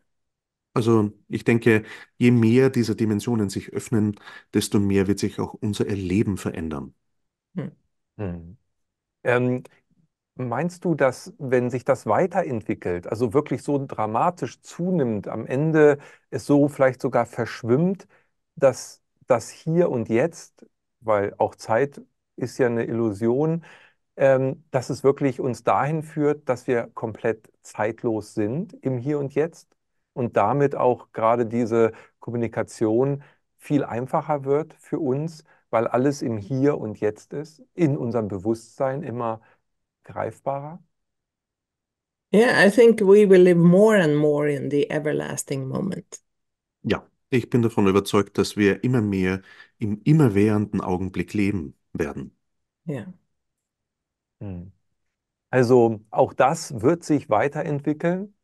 Also ich denke, je mehr dieser Dimensionen sich öffnen, desto mehr wird sich auch unser Erleben verändern. Hm. Hm. Ähm, meinst du, dass wenn sich das weiterentwickelt, also wirklich so dramatisch zunimmt, am Ende es so vielleicht sogar verschwimmt, dass das hier und jetzt, weil auch Zeit ist ja eine Illusion, ähm, dass es wirklich uns dahin führt, dass wir komplett zeitlos sind im Hier und Jetzt und damit auch gerade diese Kommunikation viel einfacher wird für uns, weil alles im Hier und Jetzt ist, in unserem Bewusstsein immer greifbarer? Yeah, I think we will live more and in the everlasting moment. Ja, ich bin davon überzeugt, dass wir immer mehr im immerwährenden Augenblick leben werden. Ja. Hm. Also auch das wird sich weiterentwickeln.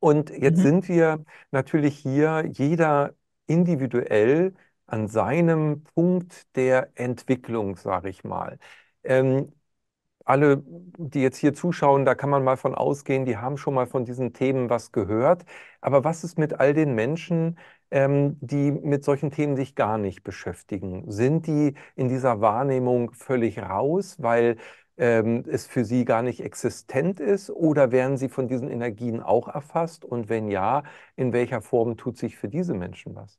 Und jetzt mhm. sind wir natürlich hier jeder individuell an seinem Punkt der Entwicklung, sage ich mal. Ähm, alle, die jetzt hier zuschauen, da kann man mal von ausgehen, die haben schon mal von diesen Themen was gehört. Aber was ist mit all den Menschen, ähm, die mit solchen Themen sich gar nicht beschäftigen? Sind die in dieser Wahrnehmung völlig raus, weil ähm, es für sie gar nicht existent ist? Oder werden sie von diesen Energien auch erfasst? Und wenn ja, in welcher Form tut sich für diese Menschen was?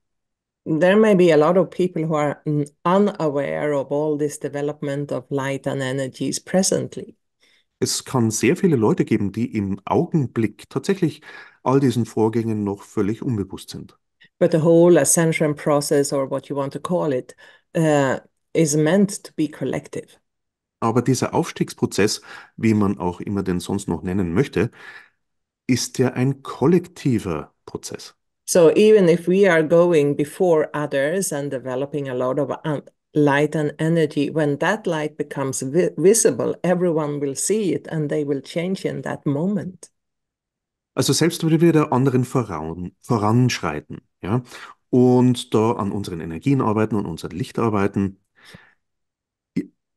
there may be a lot of people who are mm, unaware of all this development of light and energies presently. Es kann sehr viele Leute geben, die im Augenblick tatsächlich all diesen Vorgängen noch völlig unbewusst sind. But the whole ascension process or what you want to call it uh, is meant to be collective. Aber dieser Aufstiegsprozess, wie man auch immer den sonst noch nennen möchte, ist ja ein kollektiver Prozess. So even if we are going before others and developing a lot of light and energy, when that light becomes vi visible, everyone will see it and they will change in that moment. Also selbst wenn wir der anderen voran, voranschreiten, ja, und da an unseren Energien arbeiten und unser Licht arbeiten,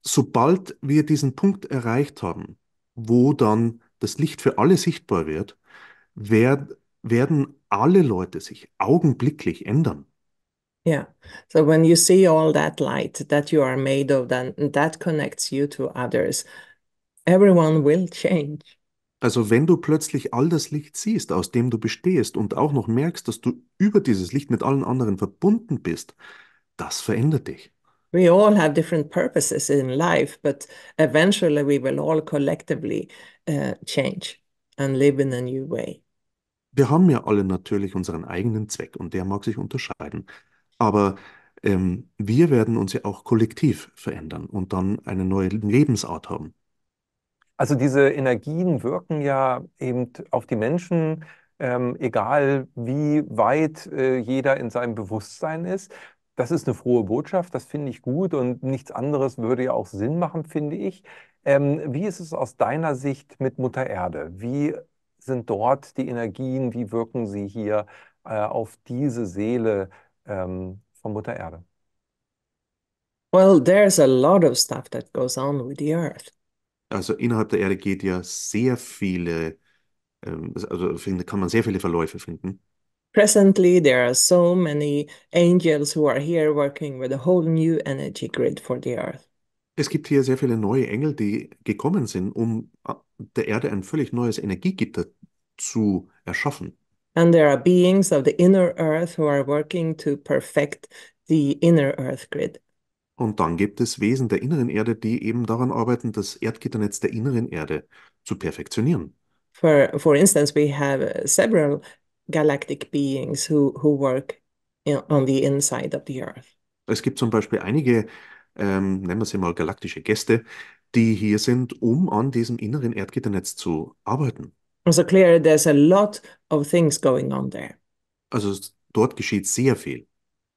sobald wir diesen Punkt erreicht haben, wo dann das Licht für alle sichtbar wird, werd, werden alle Leute sich augenblicklich ändern. Yeah. So when you see all that light that you are made of, then that connects you to others. Everyone will change. Also wenn du plötzlich all das Licht siehst, aus dem du bestehst und auch noch merkst, dass du über dieses Licht mit allen anderen verbunden bist, das verändert dich. We all have different purposes in life, but eventually we will all collectively uh, change and live in a new way wir haben ja alle natürlich unseren eigenen Zweck und der mag sich unterscheiden. Aber ähm, wir werden uns ja auch kollektiv verändern und dann eine neue Lebensart haben. Also diese Energien wirken ja eben auf die Menschen, ähm, egal wie weit äh, jeder in seinem Bewusstsein ist. Das ist eine frohe Botschaft, das finde ich gut und nichts anderes würde ja auch Sinn machen, finde ich. Ähm, wie ist es aus deiner Sicht mit Mutter Erde? Wie sind dort die Energien, wie wirken sie hier äh, auf diese Seele ähm, von Mutter Erde? Well, there's a lot of stuff that goes on with the earth. Also innerhalb der Erde geht ja sehr viele, ähm, also, also kann man sehr viele Verläufe finden. Presently, there are so many angels who are here working with a whole new energy grid for the earth. Es gibt hier sehr viele neue Engel, die gekommen sind, um äh, der Erde ein völlig neues Energiegitter zu erschaffen. And there are beings of the inner earth who are working to perfect the inner earth grid. Und dann gibt es Wesen der inneren Erde, die eben daran arbeiten, das Erdgitternetz der inneren Erde zu perfektionieren. For, for instance, we have uh, several galactic beings who, who work on the inside of the earth. Es gibt zum Beispiel einige ähm, nennen wir sie mal galaktische Gäste, die hier sind, um an diesem inneren Erdgitternetz zu arbeiten. Also clear, there's a lot of things going on there. Also dort geschieht sehr viel.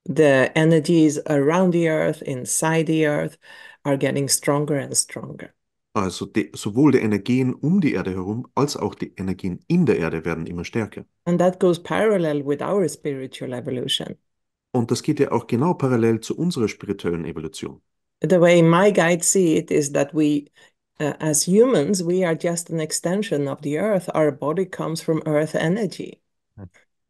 The energies around the earth, inside the earth, are getting stronger and stronger. Also die, sowohl die Energien um die Erde herum als auch die Energien in der Erde werden immer stärker. And that goes parallel with our spiritual evolution. Und das geht ja auch genau parallel zu unserer spirituellen Evolution. The way my guide see it is that we uh, as humans we are just an extension of the earth. Our body comes from earth energy.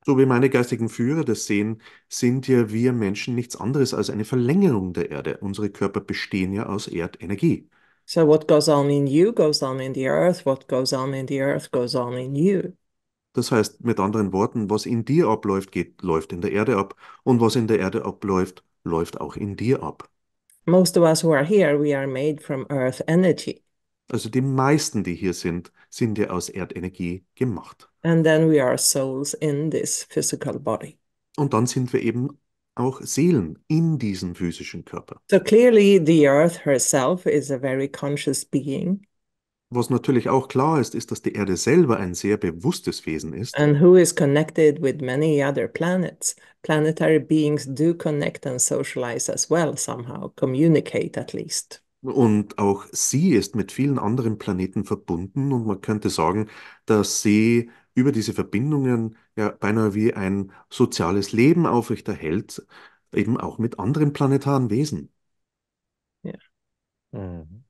So wie meine geistigen Führer das sehen, sind ja wir Menschen nichts anderes als eine Verlängerung der Erde. Unsere Körper bestehen ja aus Erdenergie. So what goes on in you goes on in the earth, what goes on in the earth goes on in you. Das heißt, mit anderen Worten, was in dir abläuft, geht, läuft in der Erde ab. Und was in der Erde abläuft, läuft auch in dir ab. Most of us who are here, we are made from earth energy. Also die meisten, die hier sind, sind ja aus Erdenergie gemacht. And then we are souls in this physical body. Und dann sind wir eben auch Seelen in diesem physischen Körper. So clearly the earth herself is a very conscious being. Was natürlich auch klar ist, ist, dass die Erde selber ein sehr bewusstes Wesen ist. And who is connected with many other planets. Planetary beings do connect and socialize as well somehow, communicate at least. Und auch sie ist mit vielen anderen Planeten verbunden und man könnte sagen, dass sie über diese Verbindungen ja beinahe wie ein soziales Leben aufrechterhält, eben auch mit anderen planetaren Wesen. Ja. Mhm.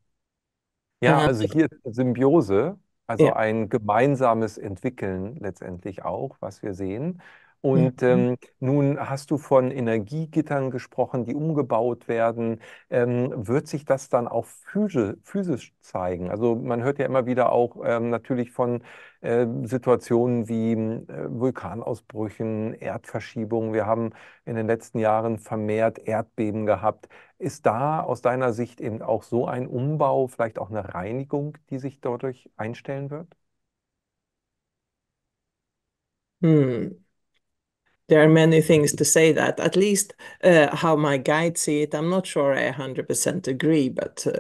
Ja, also hier Symbiose, also ja, ein gemeinsames Entwickeln letztendlich auch, was wir sehen. Mhm. Und ähm, nun hast du von Energiegittern gesprochen, die umgebaut werden. Ähm, wird sich das dann auch physisch, zeigen? Also man hört ja immer wieder auch ähm, natürlich von äh, Situationen wie äh, Vulkanausbrüchen, Erdverschiebungen. Wir haben in den letzten Jahren vermehrt Erdbeben gehabt. Ist da aus deiner Sicht eben auch so ein Umbau, vielleicht auch eine Reinigung, die sich dadurch einstellen wird? Hm there are many things to say that at least uh, how my guides see it i'm not sure i 100% agree but uh...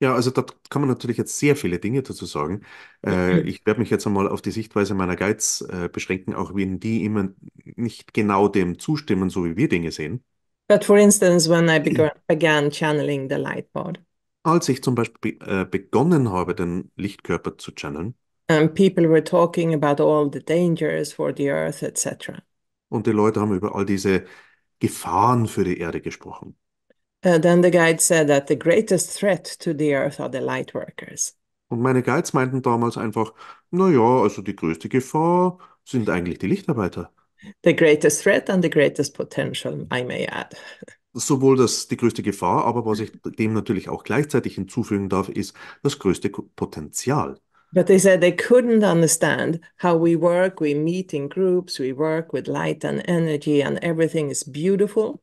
ja, also da kann man natürlich jetzt sehr viele Dinge dazu sagen. Äh, mhm. Ich werde mich jetzt einmal auf die Sichtweise meiner Guides äh, beschränken, auch wenn die immer nicht genau dem zustimmen, so wie wir Dinge sehen. But for instance, when I began, began channeling the light board. Als ich zum Beispiel äh, begonnen habe, den Lichtkörper zu channeln. And people were talking about all the dangers for the earth, etc. Und die Leute haben über all diese Gefahren für die Erde gesprochen. Uh, then the guide said that the greatest threat to the earth are the light workers. Und meine Guides meinten damals einfach, naja, also die größte Gefahr sind eigentlich die Lichtarbeiter. The greatest threat and the greatest potential, I may add. Sowohl das die größte Gefahr, aber was ich dem natürlich auch gleichzeitig hinzufügen darf, ist das größte Potenzial. But they said they couldn't understand how we work. We meet in groups, we work with light and energy, and everything is beautiful.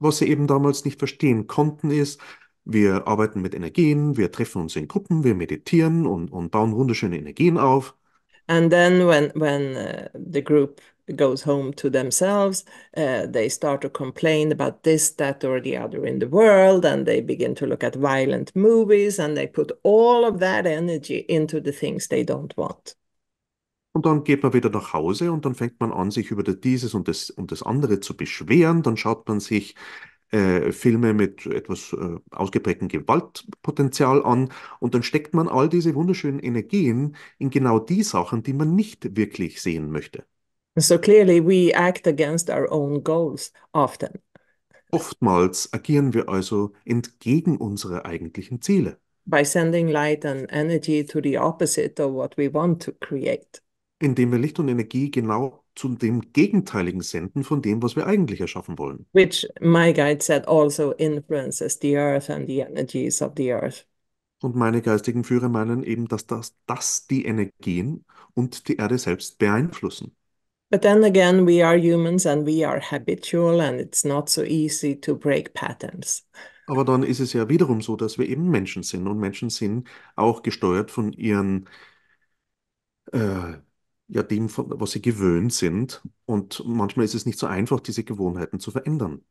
Was sie eben damals nicht verstehen konnten, ist, wir arbeiten mit Energien, wir treffen uns in Gruppen, wir meditieren und, und bauen wunderschöne Energien auf. And then when, when uh, the group goes home to themselves. Uh, they start to complain about this, that, or the other in the world, and they begin to look at violent movies, and they put all of that energy into the things they don't want. Und dann geht man wieder nach Hause und dann fängt man an, sich über dieses und das, und das andere zu beschweren. Dann schaut man sich äh, Filme mit etwas äh, ausgeprägtem Gewaltpotenzial an und dann steckt man all diese wunderschönen Energien in genau die Sachen, die man nicht wirklich sehen möchte. So clearly we act against our own goals often. Oftmals agieren wir also entgegen unserer eigentlichen Ziele. By sending light and energy to the opposite of what we want to create. Indem wir Licht und Energie genau zu dem Gegenteiligen senden von dem, was wir eigentlich erschaffen wollen. Which my guide said also influences the earth and the energies of the earth. Und meine geistigen Führer meinen eben, dass das, das die Energien und die Erde selbst beeinflussen. But then again, we are humans and we are habitual and it's not so easy to break patterns. Aber dann ist es ja wiederum so, dass wir eben Menschen sind und Menschen sind auch gesteuert von ihren, äh, ja, dem, von, was sie gewöhnt sind. Und manchmal ist es nicht so einfach, diese Gewohnheiten zu verändern.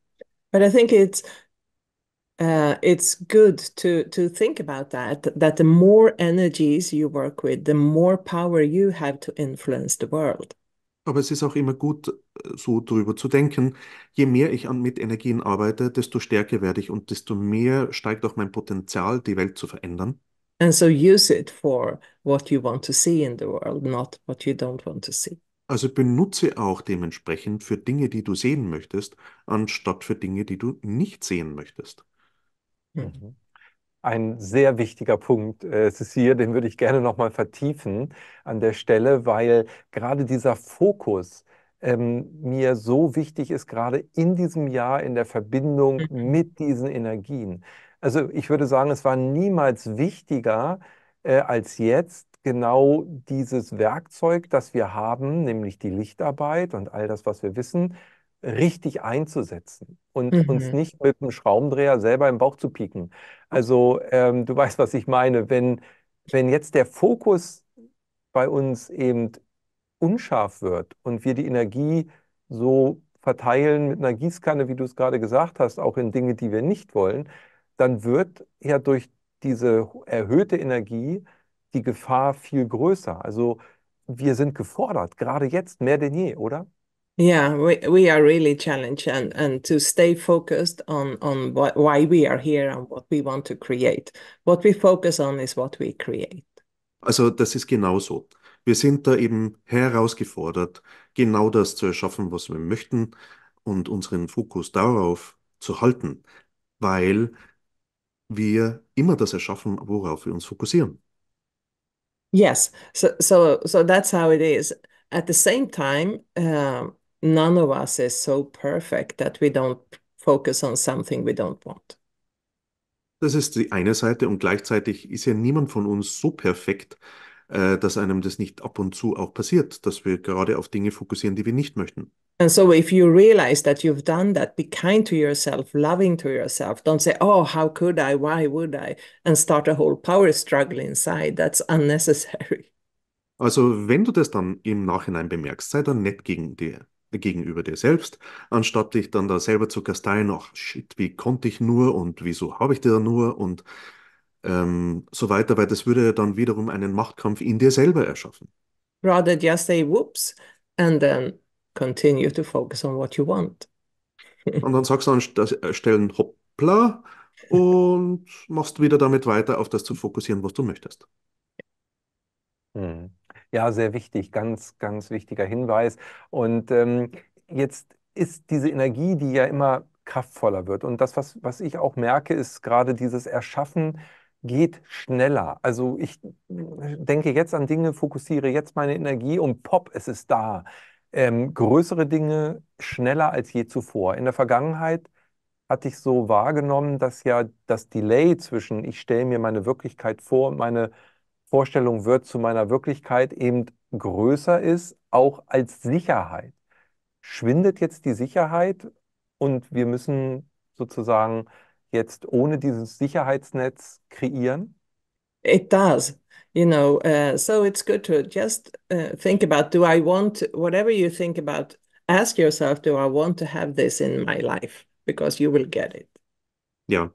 But I think it's uh, it's good to to think about that. That the more energies you work with, the more power you have to influence the world. Aber es ist auch immer gut, äh, so darüber zu denken. Je mehr ich an, mit Energien arbeite, desto stärker werde ich und desto mehr steigt auch mein Potenzial, die Welt zu verändern. And so use it for what you want to see in the world, not what you don't want to see. Also benutze auch dementsprechend für Dinge, die du sehen möchtest, anstatt für Dinge, die du nicht sehen möchtest. Mhm ein sehr wichtiger Punkt, äh, Cecile, den würde ich gerne nochmal vertiefen an der Stelle, weil gerade dieser Fokus ähm, mir so wichtig ist, gerade in diesem Jahr in der Verbindung mhm. mit diesen Energien. Also ich würde sagen, es war niemals wichtiger äh, als jetzt, genau dieses Werkzeug, das wir haben, nämlich die Lichtarbeit und all das, was wir wissen, richtig einzusetzen und mhm. uns nicht mit dem Schraubendreher selber im Bauch zu pieken. Also ähm, du weißt, was ich meine. Wenn, wenn jetzt der Fokus bei uns eben unscharf wird und wir die Energie so verteilen mit einer Gießkanne, wie du es gerade gesagt hast, auch in Dinge, die wir nicht wollen, dann wird ja durch diese erhöhte Energie die Gefahr viel größer. Also wir sind gefordert, gerade jetzt mehr denn je, oder? Yeah, we, we are really challenged and, and to stay focused on, on what, why we are here and what we want to create. What we focus on is what we create. Also das ist genauso. Wir sind da eben herausgefordert, genau das zu erschaffen, was wir möchten und unseren Fokus darauf zu halten, weil wir immer das erschaffen, worauf wir uns fokussieren. Yes, so so so that's how it is. At the same time, uh, none of us is so perfect that we don't focus on something we don't want. Das ist die eine Seite und gleichzeitig ist ja niemand von uns so perfekt, äh, dass einem das nicht ab und zu auch passiert, dass wir gerade auf Dinge fokussieren, die wir nicht möchten. And so if you realize that you've done that, be kind to yourself, loving to yourself. Don't say, oh, how could I? Why would I? And start a whole power struggle inside. That's unnecessary. Also, wenn du das dann im Nachhinein bemerkst, sei dann nett gegen dir gegenüber dir selbst, anstatt dich dann da selber zu kasteilen, ach shit, wie konnte ich nur und wieso habe ich dir nur und ähm, so weiter, weil das würde dann wiederum einen Machtkampf in dir selber erschaffen. Rather just say whoops and then continue to focus on what you want. und dann sagst du an anstellen äh, hoppla und machst wieder damit weiter, auf das zu fokussieren, was du möchtest. Mhm. Ja, sehr wichtig, ganz, ganz wichtiger Hinweis. Und ähm, jetzt ist diese Energie, die ja immer kraftvoller wird. Und das, was, was ich auch merke, ist gerade dieses Erschaffen geht schneller. Also ich äh, denke jetzt an Dinge, fokussiere jetzt meine Energie und pop, es ist da. Ähm, größere Dinge schneller als je zuvor. In der Vergangenheit hatte ich so wahrgenommen, dass ja das Delay zwischen ich stelle mir meine Wirklichkeit vor und meine Vorstellung wird zu meiner Wirklichkeit, eben größer ist, auch als Sicherheit. Schwindet jetzt die Sicherheit und wir müssen sozusagen jetzt ohne dieses Sicherheitsnetz kreieren? It does. You know, uh, so it's good to just uh, think about do I want, whatever you think about, ask yourself, do I want to have this in my life? Because you will get it. Ja,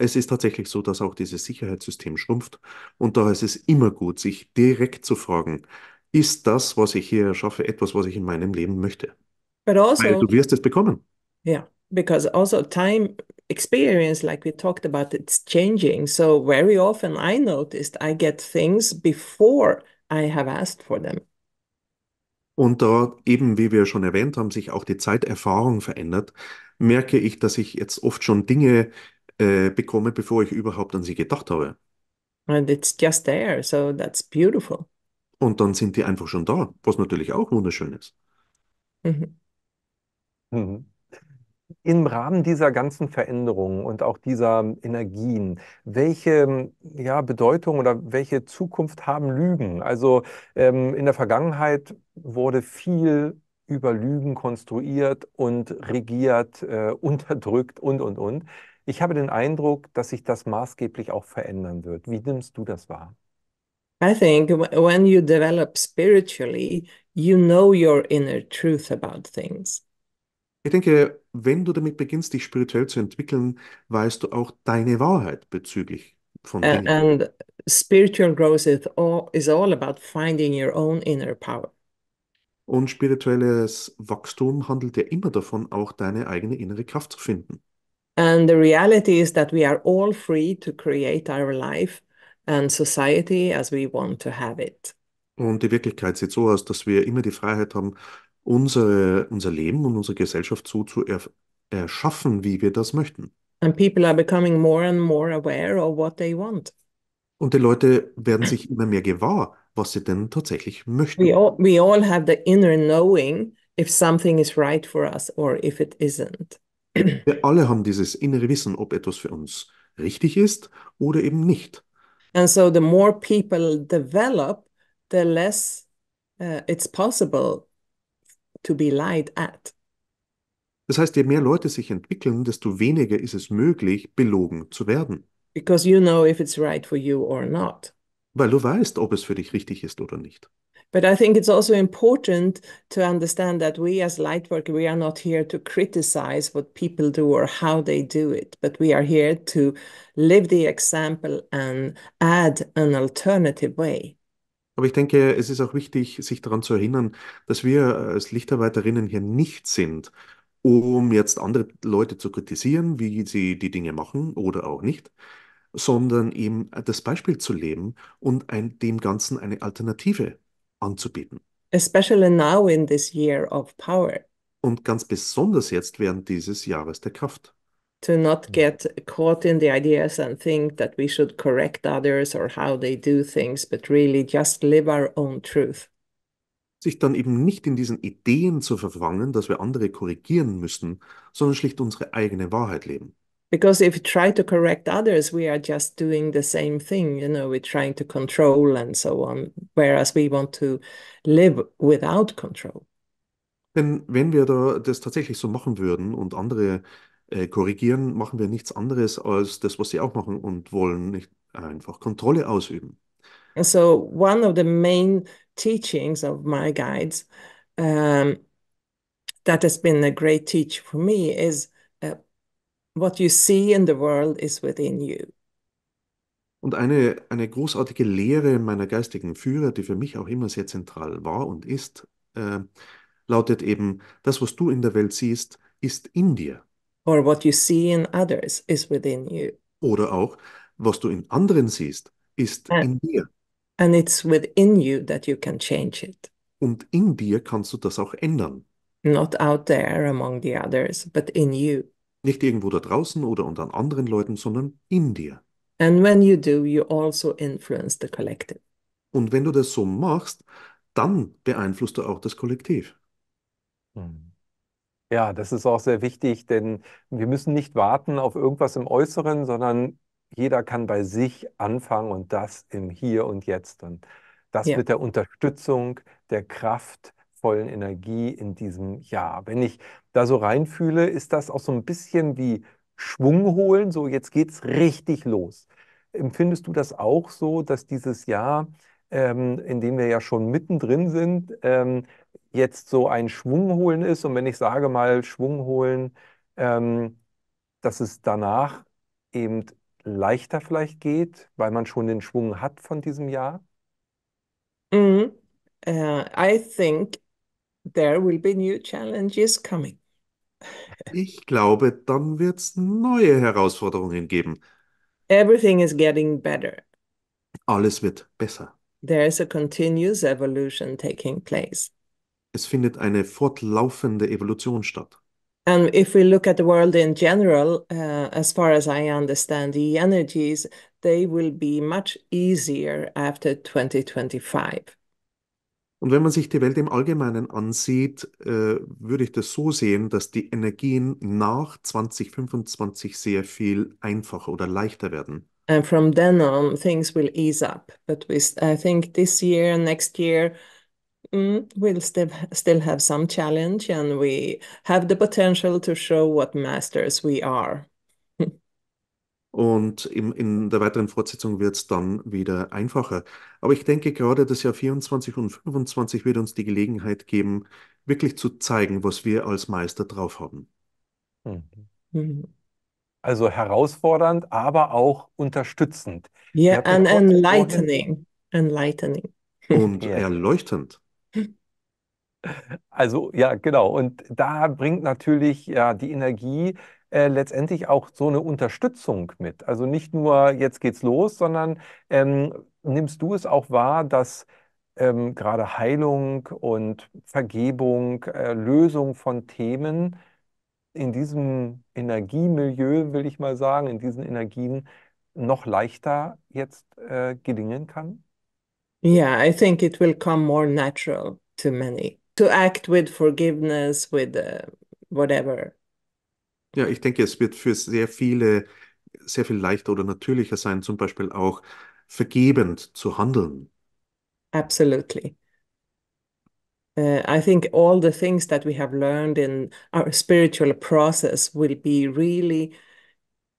es ist tatsächlich so, dass auch dieses Sicherheitssystem schrumpft. Und daher ist es immer gut, sich direkt zu fragen, ist das, was ich hier schaffe, etwas, was ich in meinem Leben möchte? Also, Weil du wirst es bekommen. Ja, yeah, because also time experience, like we talked about, it's changing. So very often I noticed I get things before I have asked for them. Und da eben, wie wir schon erwähnt haben, sich auch die Zeiterfahrung verändert, merke ich, dass ich jetzt oft schon Dinge äh, bekommen, bevor ich überhaupt an sie gedacht habe. And it's just there, so that's beautiful. Und dann sind die einfach schon da, was natürlich auch wunderschön ist. Mhm. Mhm. Im Rahmen dieser ganzen Veränderungen und auch dieser Energien, welche ja, Bedeutung oder welche Zukunft haben Lügen? Also ähm, in der Vergangenheit wurde viel über Lügen konstruiert und regiert, äh, unterdrückt und, und, und. Ich habe den Eindruck, dass sich das maßgeblich auch verändern wird. Wie nimmst du das wahr? I think when you develop spiritually, you know your inner truth about things. Ich denke, wenn du damit beginnst, dich spirituell zu entwickeln, weißt du auch deine Wahrheit bezüglich von Dingen. And, spiritual growth is all about finding your own inner power. Und spirituelles Wachstum handelt ja immer davon, auch deine eigene innere Kraft zu finden. And the reality is that we are all free to create our life and society as we want to have it. Und die Wirklichkeit sieht so aus, dass wir immer die Freiheit haben, unsere, unser Leben und unsere Gesellschaft so zu erf- erschaffen, wie wir das möchten. And people are becoming more and more aware of what they want. Und die Leute werden sich immer mehr gewahr, was sie denn tatsächlich möchten. We all, we all have the inner knowing if something is right for us or if it isn't. Wir alle haben dieses innere Wissen, ob etwas für uns richtig ist oder eben nicht. And so the more people develop, the less uh, it's possible to be lied at. Das heißt, je mehr Leute sich entwickeln, desto weniger ist es möglich, belogen zu werden. Because you know if it's right for you or not. Weil du weißt, ob es für dich richtig ist oder nicht. But I think it's also important to understand that we as Lightworker, we are not here to criticize what people do or how they do it, but we are here to live the example and add an alternative way. Aber ich denke, es ist auch wichtig, sich daran zu erinnern, dass wir als Lichtarbeiterinnen hier nicht sind, um jetzt andere Leute zu kritisieren, wie sie die Dinge machen oder auch nicht, sondern eben das Beispiel zu leben und ein, dem Ganzen eine Alternative anzubieten. Especially now in this year of power. Und ganz besonders jetzt während dieses Jahres der Kraft. To not get caught in the ideas and think that we should correct others or how they do things, but really just live our own truth. Sich dann eben nicht in diesen Ideen zu verfangen, dass wir andere korrigieren müssen, sondern schlicht unsere eigene Wahrheit leben. because if we try to correct others we are just doing the same thing you know we're trying to control and so on whereas we want to live without control denn wenn wir da das tatsächlich so machen würden und andere äh, korrigieren machen wir nichts anderes als das was sie auch machen und wollen nicht einfach Kontrolle ausüben and so one of the main teachings of my guides um, that has been a great teach for me is What you see in the world is within you. Und eine, eine großartige Lehre meiner geistigen Führer, die für mich auch immer sehr zentral war und ist, äh, lautet eben, das, was du in der Welt siehst, ist in dir. Or what you see in others is within you. Oder auch, was du in anderen siehst, ist and, ah. in dir. And it's within you that you can change it. Und in dir kannst du das auch ändern. Not out there among the others, but in you. Nicht irgendwo da draußen oder unter anderen Leuten, sondern in dir. And when you do, you also influence the collective. Und wenn du das so machst, dann beeinflusst du auch das Kollektiv. Hm. Ja, das ist auch sehr wichtig, denn wir müssen nicht warten auf irgendwas im Äußeren, sondern jeder kann bei sich anfangen und das im Hier und Jetzt. Und das yeah. mit der Unterstützung, der Kraft, vollen Energie in diesem Jahr. Wenn ich da so reinfühle, ist das auch so ein bisschen wie Schwung holen, so jetzt geht's richtig los. Empfindest du das auch so, dass dieses Jahr, ähm, in dem wir ja schon mittendrin sind, ähm, jetzt so ein Schwung holen ist? Und wenn ich sage mal Schwung holen, ähm, dass es danach eben leichter vielleicht geht, weil man schon den Schwung hat von diesem Jahr? Mm, uh, I think there will be new challenges coming. ich glaube, dann wird es neue Herausforderungen geben. Everything is getting better. Alles wird besser. There is a continuous evolution taking place. Es findet eine fortlaufende Evolution statt. And if we look at the world in general, uh, as far as I understand the energies, they will be much easier after 2025. Und wenn man sich die Welt im Allgemeinen ansieht, äh, würde ich das so sehen, dass die Energien nach 2025 sehr viel einfacher oder leichter werden. And from then on, things will ease up. But we, I think this year, next year, mm, we'll still, still have some challenge and we have the potential to show what masters we are. Und im, in der weiteren Fortsetzung wird es dann wieder einfacher. Aber ich denke, gerade das Jahr 24 und 25 wird uns die Gelegenheit geben, wirklich zu zeigen, was wir als Meister drauf haben. Mhm. Also herausfordernd, aber auch unterstützend. Ja, yeah, and enlightening. enlightening. Und yeah. erleuchtend. Also ja, genau. Und da bringt natürlich ja die Energie äh, letztendlich auch so eine Unterstützung mit. Also nicht nur jetzt geht's los, sondern ähm, nimmst du es auch wahr, dass ähm, gerade Heilung und Vergebung, äh, Lösung von Themen in diesem Energiemilieu, will ich mal sagen, in diesen Energien noch leichter jetzt äh, gelingen kann? Yeah, I think it will come more natural to many to act with forgiveness, with uh, whatever. Ja, ich denke, es wird für sehr viele sehr viel leichter oder natürlicher sein, zum Beispiel auch vergebend zu handeln. Absolutely. Uh, I think all the things that we have learned in our spiritual process will be really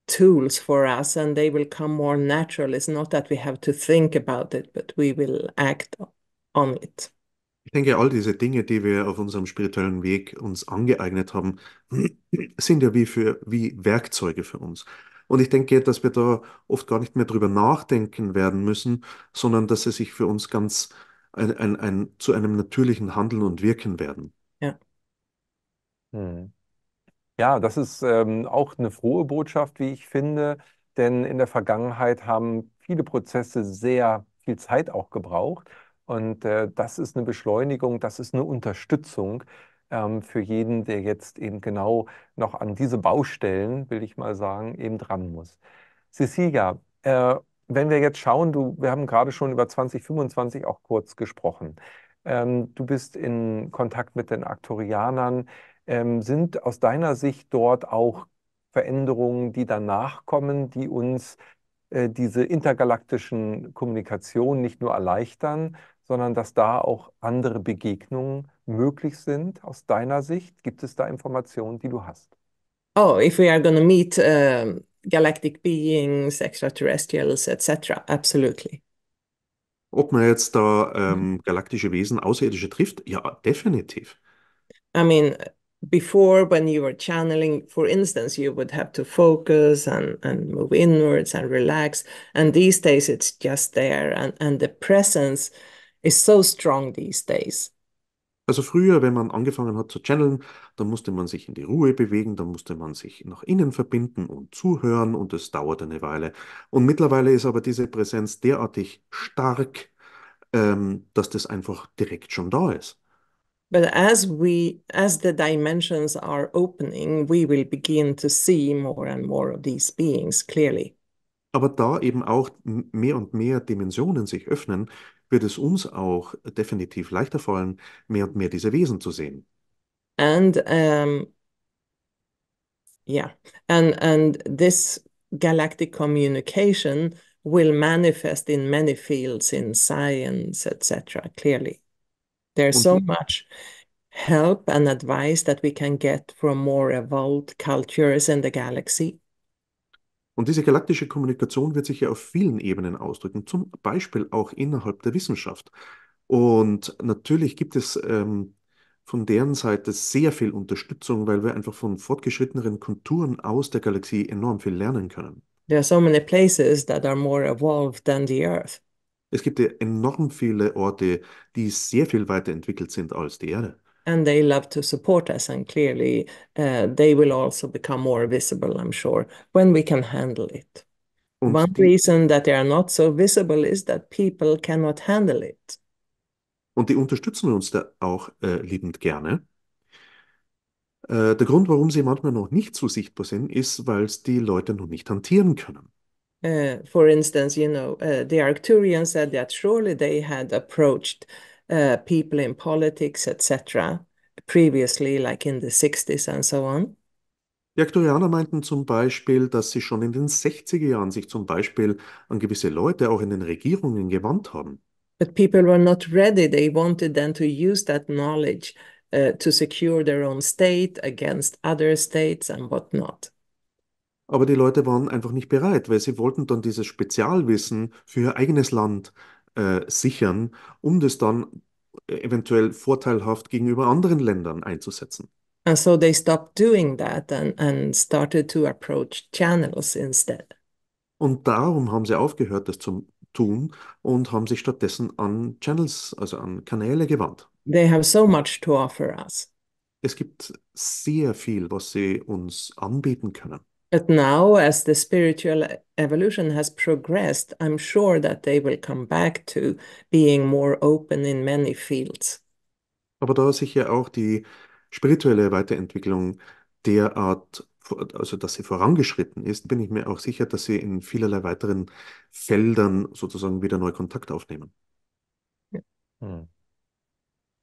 tools for us and they will come more natural. It's not that we have to think about it, but we will act on it. Ich denke, all diese Dinge, die wir auf unserem spirituellen Weg uns angeeignet haben, sind ja wie, für, wie Werkzeuge für uns. Und ich denke, dass wir da oft gar nicht mehr drüber nachdenken werden müssen, sondern dass sie sich für uns ganz ein, ein, ein, zu einem natürlichen Handeln und Wirken werden. Ja. Hm. Ja, das ist ähm, auch eine frohe Botschaft, wie ich finde, denn in der Vergangenheit haben viele Prozesse sehr viel Zeit auch gebraucht. Und äh, das ist eine Beschleunigung, das ist eine Unterstützung ähm, für jeden, der jetzt eben genau noch an diese Baustellen, will ich mal sagen, eben dran muss. Cecilia, äh, wenn wir jetzt schauen, du, wir haben gerade schon über 2025 auch kurz gesprochen. Ähm, du bist in Kontakt mit den Aktorianern. Ähm, sind aus deiner Sicht dort auch Veränderungen, die danach kommen, die uns äh, diese intergalaktischen Kommunikation nicht nur erleichtern, sondern dass da auch andere Begegnungen möglich sind aus deiner Sicht? Gibt es da Informationen, die du hast? Oh, if we are going to meet uh, galactic beings, extraterrestrials, etc. Absolutely. Ob man jetzt da ähm, mhm. galaktische Wesen, Außerirdische trifft? Ja, definitiv. I mean, before when you were channeling, for instance, you would have to focus and, and move inwards and relax. And these days it's just there. And, and the presence is so strong these days. Also früher, wenn man angefangen hat zu channeln, dann musste man sich in die Ruhe bewegen, dann musste man sich nach innen verbinden und zuhören und es dauerte eine Weile. Und mittlerweile ist aber diese Präsenz derartig stark, ähm, dass das einfach direkt schon da ist. But as we, as the dimensions are opening, we will begin to see more and more of these beings clearly. Aber da eben auch mehr und mehr Dimensionen sich öffnen, wird es uns auch definitiv leichter fallen, mehr und mehr diese Wesen zu sehen. And um, yeah, and and this galactic communication will manifest in many fields in science, etc. Clearly, there's so mm-hmm. much help and advice that we can get from more evolved cultures in the galaxy. Und diese galaktische Kommunikation wird sich ja auf vielen Ebenen ausdrücken, zum Beispiel auch innerhalb der Wissenschaft. Und natürlich gibt es ähm, von deren Seite sehr viel Unterstützung, weil wir einfach von fortgeschritteneren Kulturen aus der Galaxie enorm viel lernen können. There are so many places that are more evolved than the Earth. Es gibt ja enorm viele Orte, die sehr viel weiterentwickelt sind als die Erde. and they love to support us. And clearly, uh, they will also become more visible, I'm sure, when we can handle it. Mm. One reason that they are not so visible is that people cannot handle it. Und die unterstützen uns da auch äh, liebend gerne. Äh, der Grund, warum sie manchmal noch nicht so sichtbar sind, ist, weil es die Leute noch nicht hantieren können. Uh, for instance, you know, uh, the Arcturians said that surely they had approached uh, Uh, people in politics, etc., previously, like in the 60s and so on. Die Aktorianer meinten zum Beispiel, dass sie schon in den 60er Jahren sich zum Beispiel an gewisse Leute auch in den Regierungen gewandt haben. But people were not ready. They wanted then to use that knowledge uh, to secure their own state against other states and whatnot. Aber die Leute waren einfach nicht bereit, weil sie wollten dann dieses Spezialwissen für ihr eigenes Land äh, sichern, um das dann äh, eventuell vorteilhaft gegenüber anderen Ländern einzusetzen. And so they stopped doing that and, and started to approach channels instead. Und darum haben sie aufgehört, das zu tun und haben sich stattdessen an Channels, also an Kanäle gewandt. They have so much to offer us. Es gibt sehr viel, was sie uns anbieten können. But now, as the spiritual evolution has progressed, I'm sure that they will come back to being more open in many fields. Aber da sich ja auch die spirituelle Weiterentwicklung derart, also dass sie vorangeschritten ist, bin ich mir auch sicher, dass sie in vielerlei weiteren Feldern sozusagen wieder neu Kontakt aufnehmen. Ja. Hm.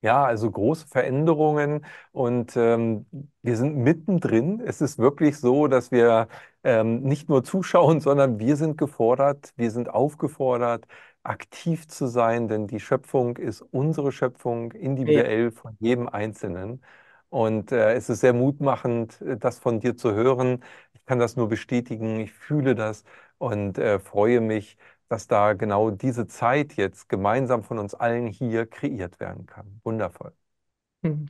Ja, also große Veränderungen und ähm, wir sind mittendrin. Es ist wirklich so, dass wir ähm, nicht nur zuschauen, sondern wir sind gefordert, wir sind aufgefordert, aktiv zu sein, denn die Schöpfung ist unsere Schöpfung individuell von jedem Einzelnen. Und äh, es ist sehr mutmachend, äh, das von dir zu hören. Ich kann das nur bestätigen, ich fühle das und äh, freue mich, dass da genau diese Zeit jetzt gemeinsam von uns allen hier kreiert werden kann. Wundervoll. Mhm.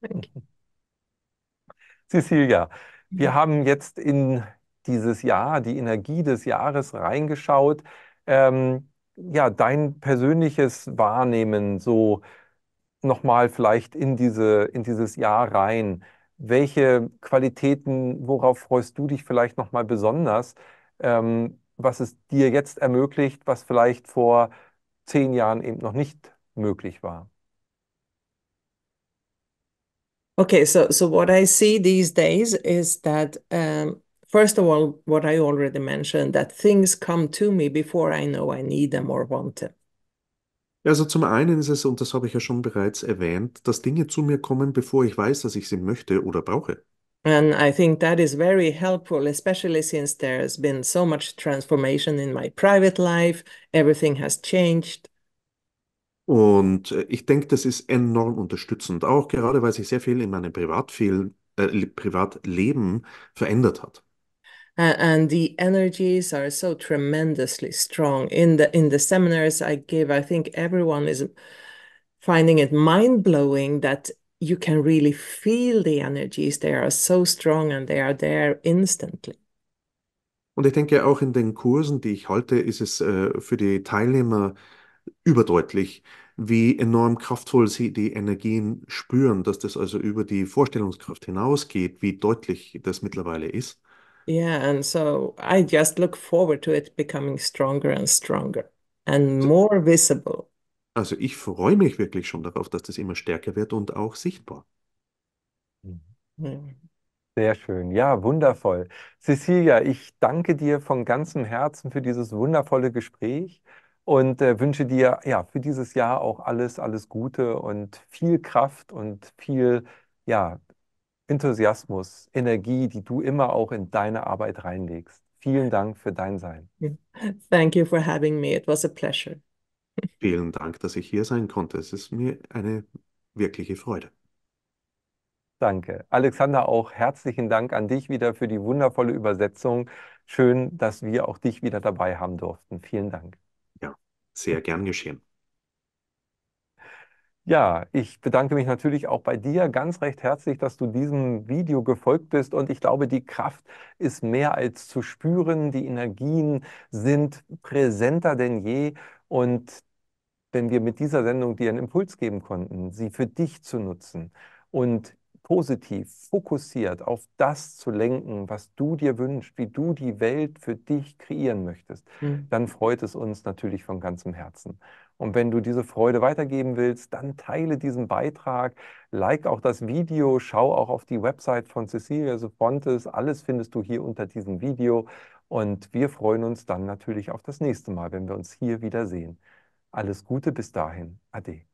Danke. Cecilia, wir haben jetzt in dieses Jahr, die Energie des Jahres reingeschaut. Ähm, ja, dein persönliches Wahrnehmen so nochmal vielleicht in, diese, in dieses Jahr rein. Welche Qualitäten, worauf freust du dich vielleicht nochmal besonders? Ähm, was es dir jetzt ermöglicht, was vielleicht vor zehn Jahren eben noch nicht möglich war. Okay, so so what I see these days is that um, first of all, what I already mentioned, that things come to me before I know I need them or want them. Also zum einen ist es, und das habe ich ja schon bereits erwähnt, dass Dinge zu mir kommen, bevor ich weiß, dass ich sie möchte oder brauche. And I think that is very helpful, especially since there's been so much transformation in my private life. Everything has changed. Und äh, ich denke, das ist enorm unterstützend, auch gerade weil sich sehr viel in meinem Privatfil äh, Privatleben verändert hat. And the energies are so tremendously strong. In the in the seminars I give, I think everyone is finding it mind blowing that you can really feel the energies. They are so strong and they are there instantly. Und ich denke, auch in den Kursen, die ich halte, ist es äh, für die Teilnehmer überdeutlich, wie enorm kraftvoll sie die Energien spüren, dass das also über die Vorstellungskraft hinausgeht, wie deutlich das mittlerweile ist. Yeah, and so I just look forward to it becoming stronger and stronger and more visible. Also ich freue mich wirklich schon darauf, dass das immer stärker wird und auch sichtbar. Mhm. Sehr schön, ja, wundervoll. Cecilia, ich danke dir von ganzem Herzen für dieses wundervolle Gespräch und äh, wünsche dir ja für dieses Jahr auch alles, alles Gute und viel Kraft und viel ja, Enthusiasmus, Energie, die du immer auch in deine Arbeit reinlegst. Vielen Dank für dein Sein. Thank you for having me. It was a pleasure. Vielen Dank, dass ich hier sein konnte. Es ist mir eine wirkliche Freude. Danke. Alexander, auch herzlichen Dank an dich wieder für die wundervolle Übersetzung. Schön, dass wir auch dich wieder dabei haben durften. Vielen Dank. Ja, sehr gern geschehen. Ja, ich bedanke mich natürlich auch bei dir ganz recht herzlich, dass du diesem Video gefolgt bist. Und ich glaube, die Kraft ist mehr als zu spüren. Die Energien sind präsenter denn je. Und wenn wir mit dieser Sendung dir einen Impuls geben konnten, sie für dich zu nutzen und positiv, fokussiert auf das zu lenken, was du dir wünschst, wie du die Welt für dich kreieren möchtest, mhm. dann freut es uns natürlich von ganzem Herzen. Und wenn du diese Freude weitergeben willst, dann teile diesen Beitrag, like auch das Video, schau auch auf die Website von Cecilia Sofontes, Alles findest du hier unter diesem Video. Und wir freuen uns dann natürlich auf das nächste Mal, wenn wir uns hier wiedersehen. Alles Gute bis dahin. Ade.